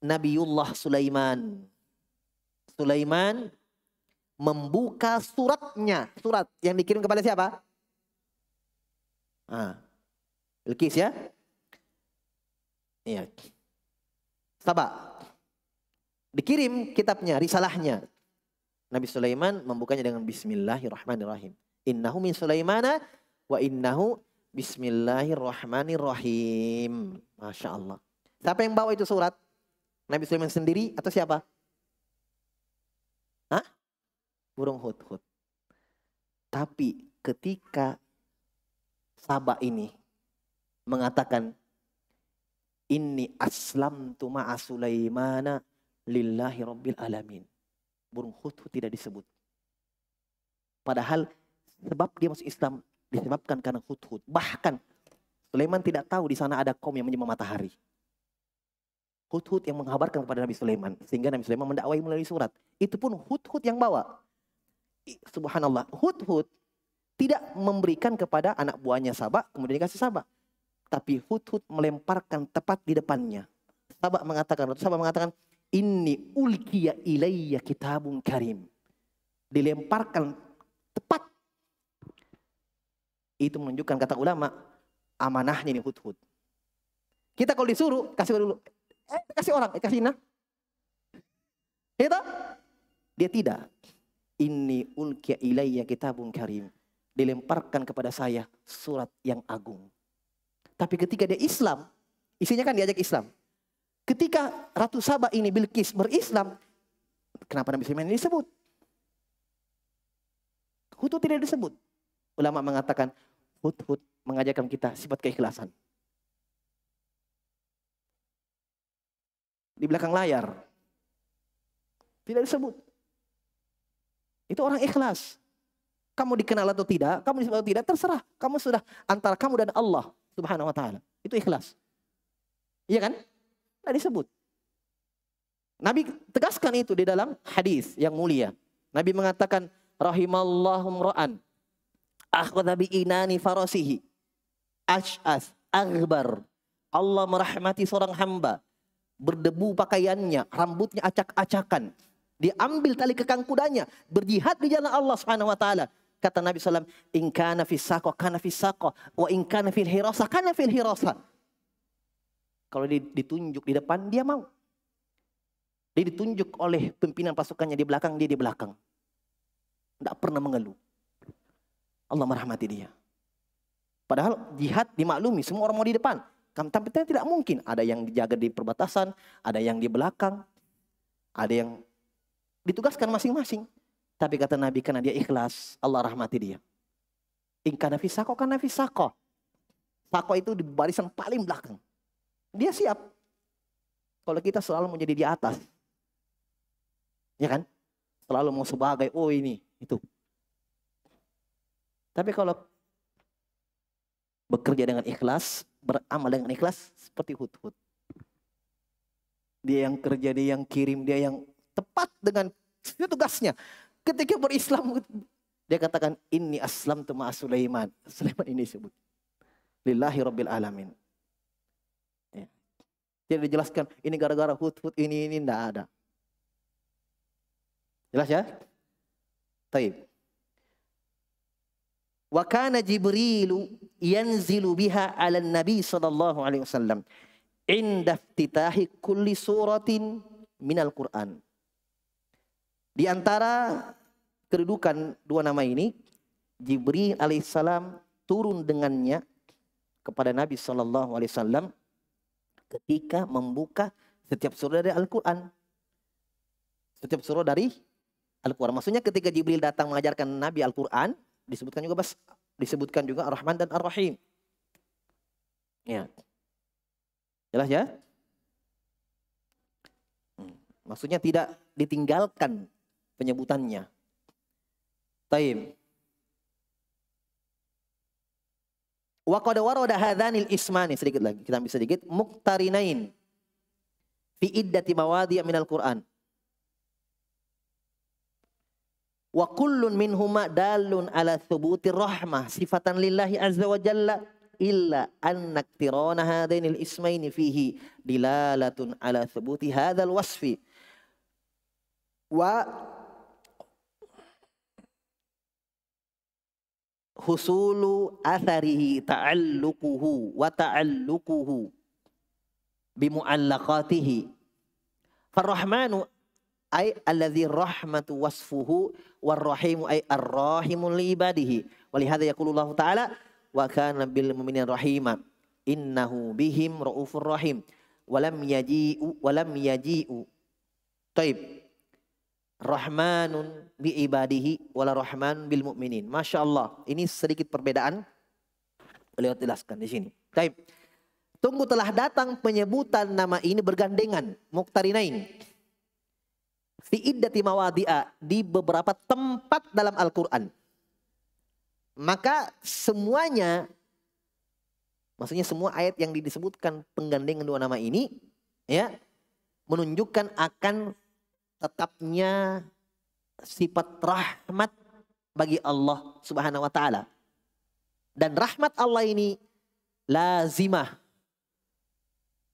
Nabiullah Sulaiman. Sulaiman membuka suratnya, surat yang dikirim kepada siapa? Ah. Ilkis ya. Iya. Sabah dikirim kitabnya, risalahnya. Nabi Sulaiman membukanya dengan bismillahirrahmanirrahim. Innahu min Sulaimana wa innahu bismillahirrahmanirrahim. Masya Allah. Siapa yang bawa itu surat? Nabi Sulaiman sendiri atau siapa? Hah? Burung hut-hut. Tapi ketika Sabah ini mengatakan ini aslam tuma asulaimana lillahi rabbil alamin burung hut tidak disebut. Padahal sebab dia masuk Islam disebabkan karena hut Bahkan Sulaiman tidak tahu di sana ada kaum yang menyembah matahari. hud yang menghabarkan kepada Nabi Sulaiman sehingga Nabi Sulaiman mendakwai melalui surat. Itu pun hud yang bawa. Subhanallah, hud tidak memberikan kepada anak buahnya Sabak kemudian dikasih Sabak. Tapi hud melemparkan tepat di depannya. Sabak mengatakan, Sabak mengatakan, ini ulkiya ilayya kitabun karim. Dilemparkan tepat. Itu menunjukkan kata ulama amanahnya ini hud-hud. Kita kalau disuruh kasih dulu. Eh, kasih orang, eh, kasih nah. Iya Itu dia tidak. Ini ulkiya ilayya kitabun karim. Dilemparkan kepada saya surat yang agung. Tapi ketika dia Islam, isinya kan diajak Islam. Ketika Ratu Sabah ini Bilqis berislam, kenapa Nabi Sulaiman ini disebut? Hud tidak disebut. Ulama mengatakan Hud-Hud mengajarkan kita sifat keikhlasan. Di belakang layar tidak disebut. Itu orang ikhlas. Kamu dikenal atau tidak, kamu disebut atau tidak, terserah. Kamu sudah antara kamu dan Allah Subhanahu wa taala. Itu ikhlas. Iya kan? Tidak disebut. Nabi tegaskan itu di dalam hadis yang mulia. Nabi mengatakan rahimallahum ra'an akhadha inani farasihi ash'as aghbar. Allah merahmati seorang hamba berdebu pakaiannya, rambutnya acak-acakan. Diambil tali kekang kudanya, berjihad di jalan Allah Subhanahu wa taala. Kata Nabi saw, Inka "In kana fi kana fi wa in kana fil hirasa kana fil hirasa." Kalau ditunjuk di depan, dia mau. Dia ditunjuk oleh pimpinan pasukannya di belakang, dia di belakang. Tidak pernah mengeluh. Allah merahmati dia. Padahal jihad dimaklumi, semua orang mau di depan. Tapi tidak mungkin. Ada yang dijaga di perbatasan, ada yang di belakang, ada yang ditugaskan masing-masing. Tapi kata Nabi karena dia ikhlas, Allah rahmati dia. Ingkana fisako karena fisako. Sako itu di barisan paling belakang. Dia siap. Kalau kita selalu menjadi di atas. Ya kan? Selalu mau sebagai, oh ini, itu. Tapi kalau bekerja dengan ikhlas, beramal dengan ikhlas, seperti hut-hut. Dia yang kerja, dia yang kirim, dia yang tepat dengan tugasnya. Ketika berislam, dia katakan, ini aslam tema asulaiman. Sulaiman. Sulaiman ini sebut. Lillahi Rabbil Alamin. Tidak dijelaskan ini gara-gara hut-hut ini ini tidak ada. Jelas ya? Taib. Wa kana Jibril yanzilu biha 'ala Nabi sallallahu alaihi wasallam inda iftitahi kulli suratin al Qur'an. Di antara kedudukan dua nama ini, Jibril alaihissalam turun dengannya kepada Nabi sallallahu alaihi wasallam ketika membuka setiap surah dari Al-Quran. Setiap surah dari Al-Quran. Maksudnya ketika Jibril datang mengajarkan Nabi Al-Quran, disebutkan juga bas, disebutkan juga Ar-Rahman dan Ar-Rahim. Ya. Jelas ya? Hmm. Maksudnya tidak ditinggalkan penyebutannya. Ta'im. Wa qad warada hadhanil ismani sedikit lagi kita ambil sedikit muqtarinain fi iddati mawadhi' al Qur'an. Wa kullun minhuma dalun ala thubuti rahmah sifatan lillahi azza wa jalla illa anna iktirana hadainil ismaini fihi dilalatun ala thubuti hadzal wasfi. Wa حصول أثره تعلقه وتعلقه بمعلقاته فالرحمن أي الذي الرحمة وصفه والرحيم أي الراحم لعباده ولهذا يقول الله تعالى وكان بالمؤمنين رحيما إنه بهم رؤوف رحيم ولم يجيء ولم يجيء طيب Rahmanun bi ibadihi wala rahman bil mu'minin. Masya Allah. Ini sedikit perbedaan. Beliau jelaskan di sini. Baik. Tunggu telah datang penyebutan nama ini bergandengan. Muqtarinain. Fi iddati mawadi'a. Di beberapa tempat dalam Al-Quran. Maka semuanya. Maksudnya semua ayat yang disebutkan penggandengan dua nama ini. Ya. Menunjukkan akan tetapnya sifat rahmat bagi Allah Subhanahu wa taala. Dan rahmat Allah ini lazimah.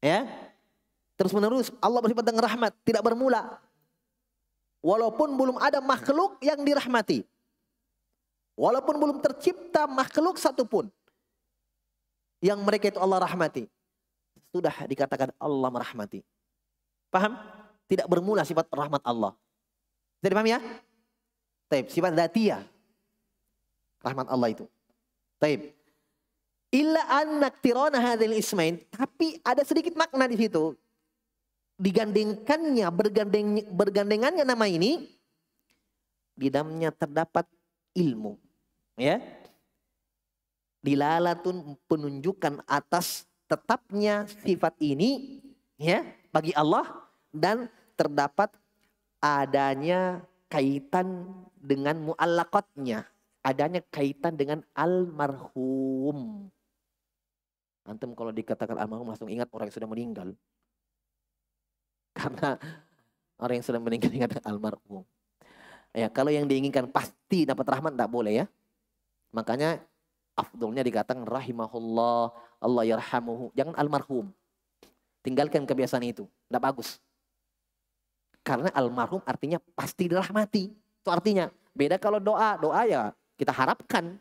Ya. Terus menerus Allah bersifat dengan rahmat, tidak bermula. Walaupun belum ada makhluk yang dirahmati. Walaupun belum tercipta makhluk satupun yang mereka itu Allah rahmati. Sudah dikatakan Allah merahmati. Paham? Tidak bermula sifat rahmat Allah. Jadi paham ya? Taib, sifat datia. Rahmat Allah itu. Taib. Illa anak tirona hadil ismain. Tapi ada sedikit makna di situ. Digandengkannya, bergandeng, bergandengannya nama ini. Di dalamnya terdapat ilmu. Ya. Dilalatun penunjukan atas tetapnya sifat ini ya bagi Allah dan terdapat adanya kaitan dengan mu'allakotnya. Adanya kaitan dengan almarhum. Antum kalau dikatakan almarhum langsung ingat orang yang sudah meninggal. Karena orang yang sudah meninggal ingat almarhum. Ya, kalau yang diinginkan pasti dapat rahmat tidak boleh ya. Makanya afdolnya dikatakan rahimahullah, Allah yarhamuhu. Jangan almarhum. Tinggalkan kebiasaan itu. Tidak bagus. Karena almarhum artinya pasti dirahmati. Itu artinya. Beda kalau doa. Doa ya kita harapkan.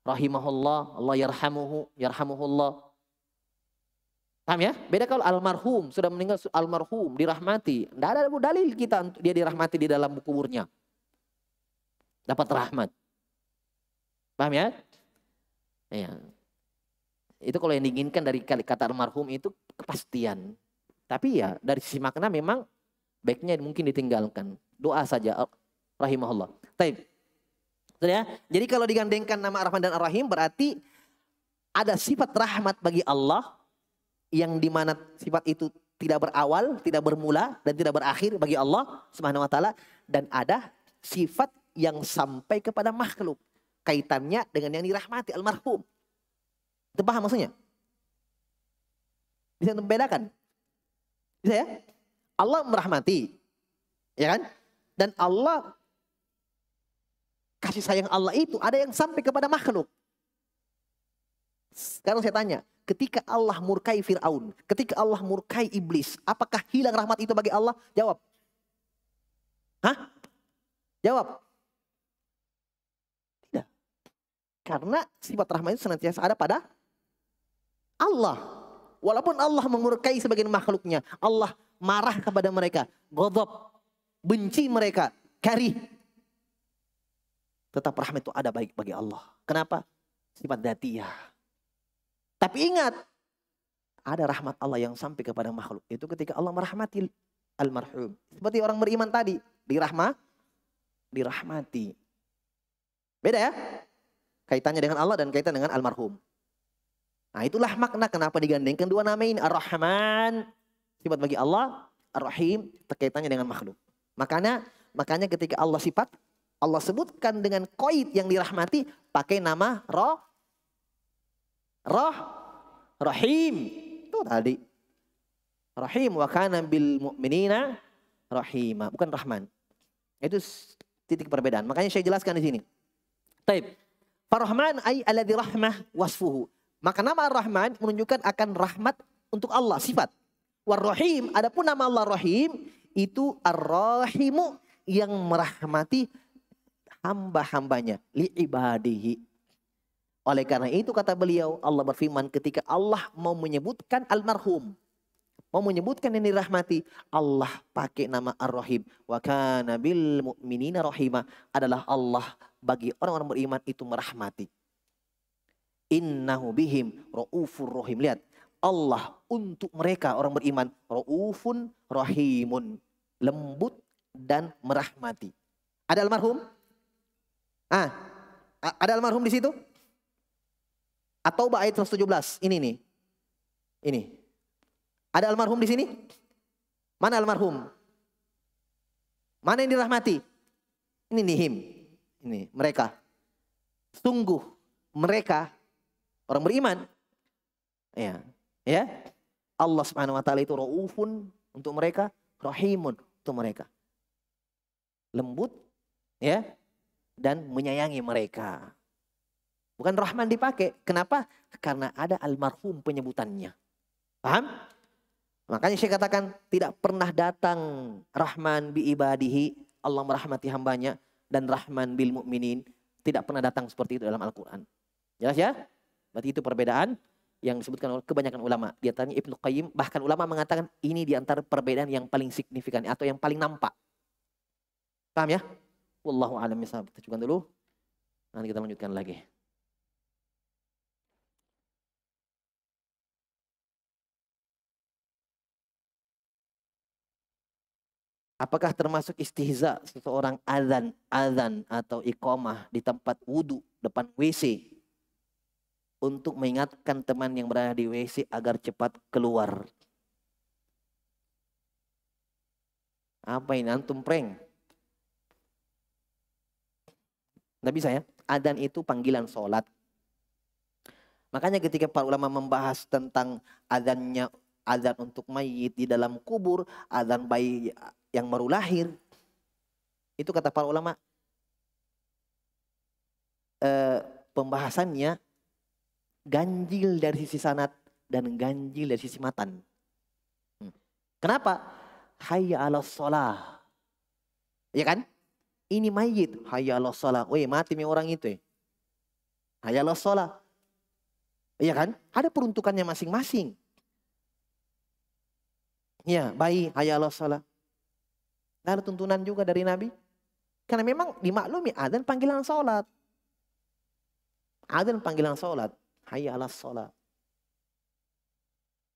Rahimahullah, Allah yarhamuhu, yarhamuhullah. Paham ya? Beda kalau almarhum, sudah meninggal almarhum, dirahmati. Tidak ada dalil kita untuk dia dirahmati di dalam kuburnya. Dapat rahmat. Paham ya? Iya. Itu kalau yang diinginkan dari kata almarhum itu kepastian. Tapi ya dari sisi makna memang baiknya mungkin ditinggalkan. Doa saja rahimahullah. Taib. Ya. Jadi kalau digandengkan nama Ar-Rahman dan Ar-Rahim berarti ada sifat rahmat bagi Allah yang dimana sifat itu tidak berawal, tidak bermula dan tidak berakhir bagi Allah Subhanahu wa taala dan ada sifat yang sampai kepada makhluk kaitannya dengan yang dirahmati almarhum. Itu paham maksudnya? Bisa membedakan? Bisa ya? Allah merahmati. Ya kan? Dan Allah kasih sayang Allah itu ada yang sampai kepada makhluk. Sekarang saya tanya, ketika Allah murkai Fir'aun, ketika Allah murkai iblis, apakah hilang rahmat itu bagi Allah? Jawab. Hah? Jawab. Tidak. Karena sifat rahmat itu senantiasa ada pada Allah. Walaupun Allah memurkai sebagian makhluknya. Allah marah kepada mereka. Godop. Benci mereka. kari. Tetap rahmat itu ada baik bagi Allah. Kenapa? Sifat datiyah. Tapi ingat. Ada rahmat Allah yang sampai kepada makhluk. Itu ketika Allah merahmati almarhum. Seperti orang beriman tadi. Dirahmah. Dirahmati. Beda ya? Kaitannya dengan Allah dan kaitan dengan almarhum. Nah itulah makna kenapa digandengkan dua nama ini. Ar-Rahman, sifat bagi Allah. Ar-Rahim, terkaitannya dengan makhluk. Makanya makanya ketika Allah sifat, Allah sebutkan dengan koid yang dirahmati pakai nama roh. Roh, Rahim. Itu tadi. Rahim wa kana bil mu'minina rahima, bukan Rahman. Itu titik perbedaan. Makanya saya jelaskan di sini. Taib. Farahman ay aladhi rahmah wasfuhu. Maka nama Ar-Rahman menunjukkan akan rahmat untuk Allah sifat. War-Rahim, adapun nama Allah Rahim itu Ar-Rahimu yang merahmati hamba-hambanya li Oleh karena itu kata beliau Allah berfirman ketika Allah mau menyebutkan almarhum mau menyebutkan yang dirahmati Allah pakai nama Ar-Rahim wa kana bil mu'minina rahimah. adalah Allah bagi orang-orang beriman itu merahmati Innahu bihim ra'ufur rahim. Lihat, Allah untuk mereka orang beriman raufun rahimun. Lembut dan merahmati. Ada almarhum? Ah, ada almarhum di situ? Atau ayat 117 ini nih. Ini. Ada almarhum di sini? Mana almarhum? Mana yang dirahmati? Ini nihim Ini mereka. Sungguh mereka orang beriman. Ya, ya. Allah Subhanahu wa taala itu raufun untuk mereka, rahimun untuk mereka. Lembut ya dan menyayangi mereka. Bukan Rahman dipakai. Kenapa? Karena ada almarhum penyebutannya. Paham? Makanya saya katakan tidak pernah datang Rahman bi ibadihi Allah merahmati hambanya dan Rahman bil mukminin tidak pernah datang seperti itu dalam Al-Qur'an. Jelas ya? Berarti itu perbedaan yang disebutkan oleh kebanyakan ulama. Di antaranya Ibnu Qayyim, bahkan ulama mengatakan ini di antara perbedaan yang paling signifikan atau yang paling nampak. Paham ya? Wallahu a'lam Kita cukupkan dulu. Nanti kita lanjutkan lagi. Apakah termasuk istihza seseorang azan, azan atau iqamah di tempat wudhu depan WC untuk mengingatkan teman yang berada di WC agar cepat keluar. Apa ini antum prank? Nggak bisa ya. Adan itu panggilan sholat. Makanya ketika para ulama membahas tentang adannya adan untuk mayit di dalam kubur, adan bayi yang baru lahir, itu kata para ulama eh, pembahasannya ganjil dari sisi sanat dan ganjil dari sisi matan. Hmm. Kenapa? Hayya ala sholah. Ya kan? Ini mayit. Hayya ala sholah. Weh mati nih orang itu eh. Hayya ala sholah. Iya kan? Ada peruntukannya masing-masing. Ya, bayi hayya ala sholah. Nah, ada tuntunan juga dari Nabi. Karena memang dimaklumi ada panggilan sholat. Ada panggilan sholat hayya ala sholat.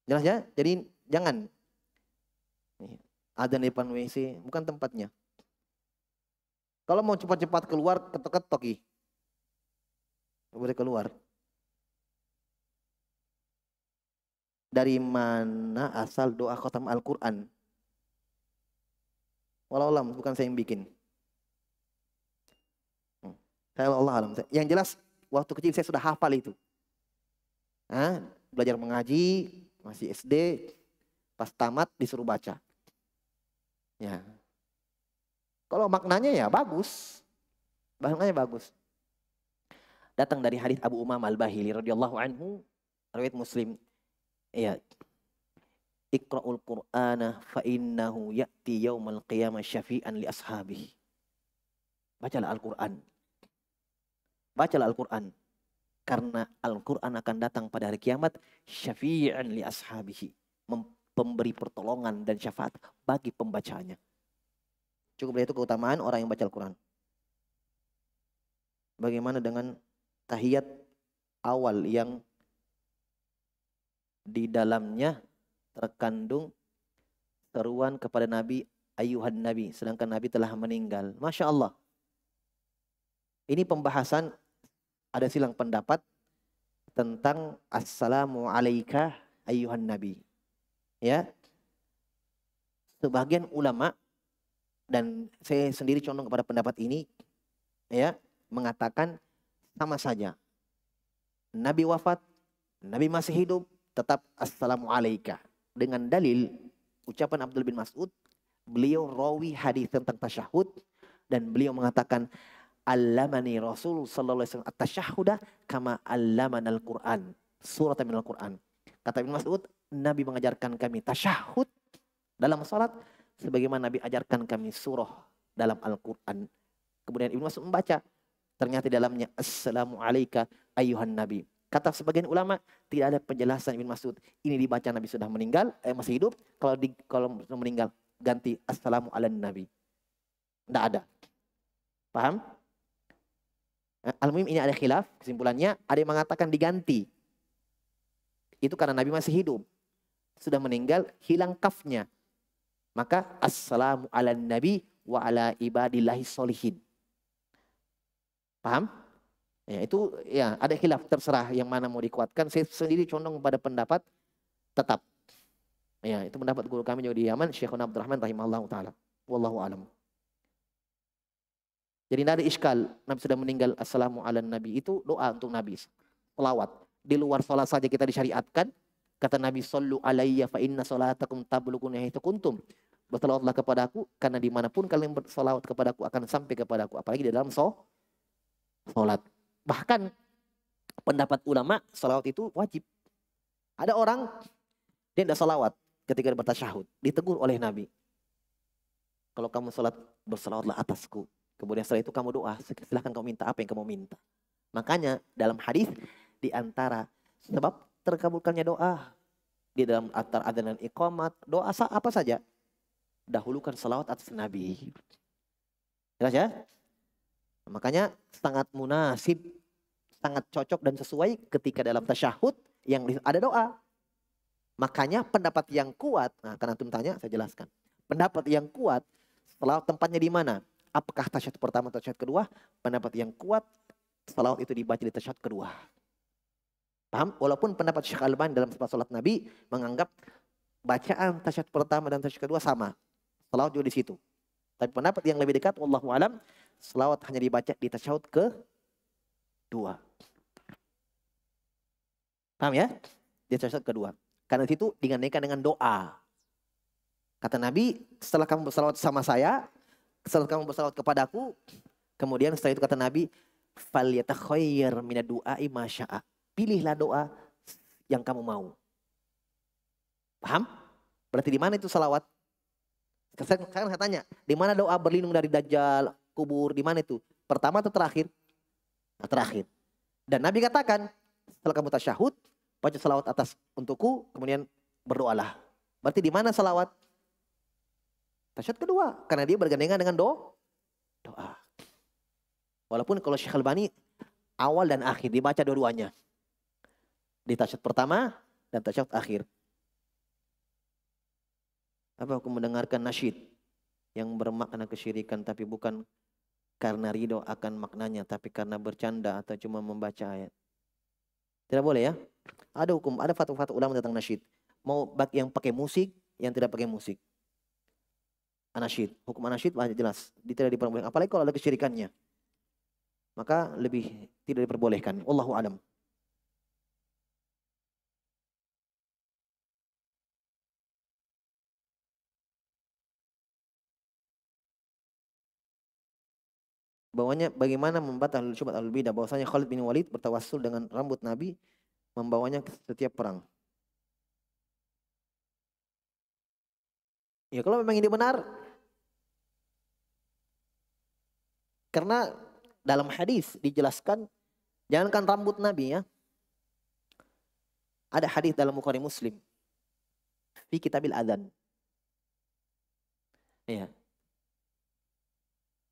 Jelas ya? Jadi jangan. Ada di depan WC, bukan tempatnya. Kalau mau cepat-cepat keluar, ketok-ketok Boleh keluar. Dari mana asal doa khatam Al-Quran? Walau alam, bukan saya yang bikin. Hmm. Saya Allah alam. Yang jelas, waktu kecil saya sudah hafal itu. Nah, belajar mengaji masih SD pas tamat disuruh baca ya kalau maknanya ya bagus maknanya bagus datang dari hadis Abu Umam Al Bahili radhiyallahu anhu riwayat Muslim ya Iqra'ul Qur'ana fa innahu ya'ti yaumal qiyamah syafi'an li ashabi. Bacalah Al-Qur'an. Bacalah Al-Qur'an karena Al-Quran akan datang pada hari kiamat syafi'an li ashabihi. Pemberi pertolongan dan syafaat bagi pembacanya. Cukup itu keutamaan orang yang baca Al-Quran. Bagaimana dengan tahiyat awal yang di dalamnya terkandung seruan kepada Nabi ayuhan Nabi sedangkan Nabi telah meninggal. Masya Allah. Ini pembahasan ada silang pendapat tentang assalamu alaika ayuhan nabi. Ya. Sebagian ulama dan saya sendiri condong kepada pendapat ini ya mengatakan sama saja. Nabi wafat, Nabi masih hidup, tetap assalamu alaika. Dengan dalil ucapan Abdul bin Mas'ud, beliau rawi hadis tentang tasyahud dan beliau mengatakan allamani Rasul sallallahu alaihi wasallam at-tasyahhuda kama allamana al-Qur'an. Surat min al-Qur'an. Kata Ibn Mas'ud, Nabi mengajarkan kami tasyahud dalam salat sebagaimana Nabi ajarkan kami surah dalam Al-Qur'an. Kemudian Ibn Mas'ud membaca ternyata dalamnya assalamu alayka ayuhan nabi. Kata sebagian ulama tidak ada penjelasan Ibn Mas'ud ini dibaca Nabi sudah meninggal eh, masih hidup kalau di kalau meninggal ganti assalamu ala nabi. Tidak ada. Paham? Eh, al ini ada khilaf, kesimpulannya ada yang mengatakan diganti. Itu karena Nabi masih hidup. Sudah meninggal, hilang kafnya. Maka assalamu ala nabi wa ala ibadillahi solihin. Paham? Ya, itu ya ada khilaf terserah yang mana mau dikuatkan. Saya sendiri condong pada pendapat tetap. Ya, itu pendapat guru kami juga di Yaman, Syekhuna Abdurrahman rahimahullah taala. Wallahu alam. Jadi tidak ada iskal. Nabi sudah meninggal. Assalamu ala nabi. Itu doa untuk Nabi. Pelawat. Di luar sholat saja kita disyariatkan. Kata Nabi Sallu alaiya fa inna sholatakum tablukun itu kuntum. Bersalawatlah kepadaku. Karena dimanapun kalian bersalawat kepadaku akan sampai kepadaku. Apalagi di dalam sholat. Bahkan pendapat ulama salawat itu wajib. Ada orang dia tidak salawat ketika bertasyahud. Ditegur oleh Nabi. Kalau kamu salat bersalawatlah atasku Kemudian setelah itu kamu doa, silahkan kamu minta apa yang kamu minta. Makanya dalam hadis di antara sebab terkabulkannya doa di dalam atar adzan dan iqamat, doa apa saja dahulukan salawat atas Nabi. Jelas ya? Makanya sangat munasib, sangat cocok dan sesuai ketika dalam tasyahud yang ada doa. Makanya pendapat yang kuat, nah karena tuntanya saya jelaskan. Pendapat yang kuat setelah tempatnya di mana? Apakah tasyahud pertama atau tasyahud kedua? Pendapat yang kuat, salawat itu dibaca di tasyahud kedua. Paham? Walaupun pendapat Syekh Albani dalam sebab salat Nabi menganggap bacaan tasyahud pertama dan tasyahud kedua sama. Salawat juga di situ. Tapi pendapat yang lebih dekat, wallahu alam, salawat hanya dibaca di tasyahud ke dua. Paham ya? Di tasyahud kedua. Karena itu digandengkan dengan doa. Kata Nabi, setelah kamu bersalawat sama saya, setelah kamu bersalawat kepadaku, kemudian setelah itu kata Nabi, khair mina du'ai masya'a. Pilihlah doa yang kamu mau. Paham? Berarti di mana itu salawat? Sekarang saya tanya, di mana doa berlindung dari dajjal, kubur, di mana itu? Pertama atau terakhir? Nah, terakhir. Dan Nabi katakan, setelah kamu tasyahud, baca salawat atas untukku, kemudian berdoalah. Berarti di mana salawat? Tasyahud kedua, karena dia bergandengan dengan do, doa. Walaupun kalau Syekh Albani awal dan akhir dibaca dua-duanya. Di tasyahud pertama dan tasyahud akhir. Apa aku mendengarkan nasyid yang bermakna kesyirikan tapi bukan karena ridho akan maknanya tapi karena bercanda atau cuma membaca ayat. Tidak boleh ya. Ada hukum, ada fatwa-fatwa ulama tentang nasyid. Mau yang pakai musik, yang tidak pakai musik anasyid. Hukum anasyid banyak jelas, tidak diperbolehkan. Apalagi kalau ada kesyirikannya. Maka lebih tidak diperbolehkan. Allahu alam. Bawanya bagaimana membantah coba Syubhat al Bidah bahwasanya Khalid bin Walid bertawassul dengan rambut Nabi membawanya ke setiap perang. Ya kalau memang ini benar, Karena dalam hadis dijelaskan jangankan rambut Nabi ya. Ada hadis dalam Bukhari Muslim. Fi kitabil adzan. Iya.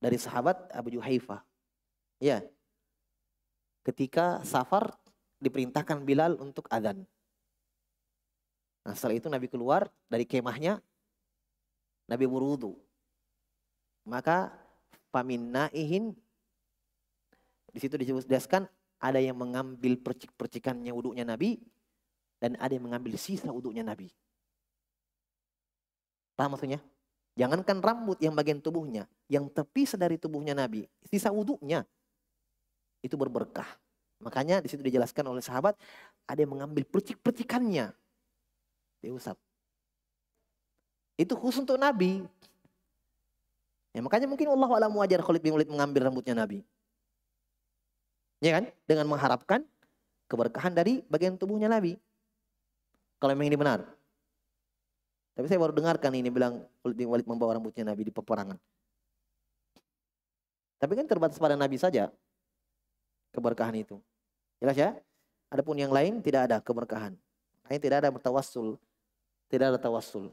Dari sahabat Abu Juhaifah. Iya. Ketika safar diperintahkan Bilal untuk adzan. Nah setelah itu Nabi keluar dari kemahnya. Nabi berwudu. Maka ihin, di situ dijelaskan ada yang mengambil percik-percikannya wuduknya Nabi dan ada yang mengambil sisa wuduknya Nabi. Paham maksudnya? Jangankan rambut yang bagian tubuhnya, yang tepi dari tubuhnya Nabi, sisa wuduknya itu berberkah. Makanya di situ dijelaskan oleh sahabat ada yang mengambil percik-percikannya diusap. Ya itu khusus untuk Nabi, Ya, makanya mungkin Allah wala wajar Khalid bin Walid mengambil rambutnya Nabi. Ya kan? Dengan mengharapkan keberkahan dari bagian tubuhnya Nabi. Kalau memang ini benar. Tapi saya baru dengarkan ini bilang Khalid bin Walid membawa rambutnya Nabi di peperangan. Tapi kan terbatas pada Nabi saja keberkahan itu. Jelas ya? Adapun yang lain tidak ada keberkahan. Hanya tidak ada bertawassul. Tidak ada tawassul.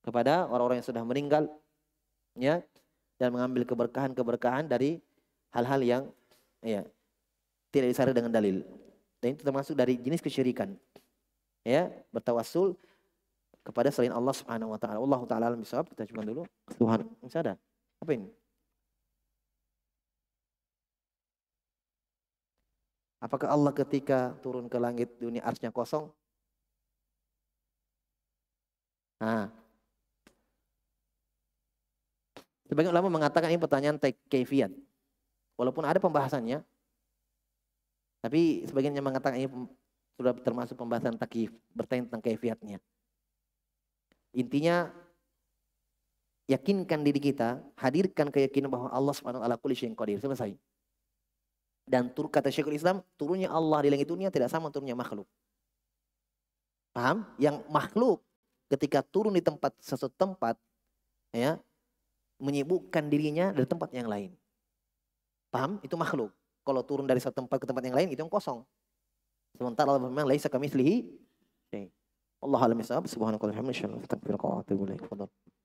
Kepada orang-orang yang sudah meninggal ya dan mengambil keberkahan-keberkahan dari hal-hal yang ya tidak disaring dengan dalil. Dan itu termasuk dari jenis kesyirikan. Ya, bertawassul kepada selain Allah Subhanahu wa taala. Allah taala alam bisawab. Kita cuman dulu. Tuhan, masih ada. Apa ini? Apakah Allah ketika turun ke langit dunia arsnya kosong? Nah, Sebagian ulama mengatakan ini pertanyaan keifian. Walaupun ada pembahasannya, tapi sebagian yang mengatakan ini sudah termasuk pembahasan takif, bertanya tentang keifiatnya. Intinya yakinkan diri kita, hadirkan keyakinan bahwa Allah Swt ala kulis yang qadir. Selesai. Dan tur kata Syekhul Islam, turunnya Allah di langit dunia tidak sama turunnya makhluk. Paham? Yang makhluk ketika turun di tempat sesuatu tempat ya menyibukkan dirinya dari tempat yang lain. Paham? Itu makhluk. Kalau turun dari satu tempat ke tempat yang lain itu yang kosong. Sementara Allah memang laisa kamislihi. Allah alamisab subhanakallah hamdulillah. wa atubu ilaik.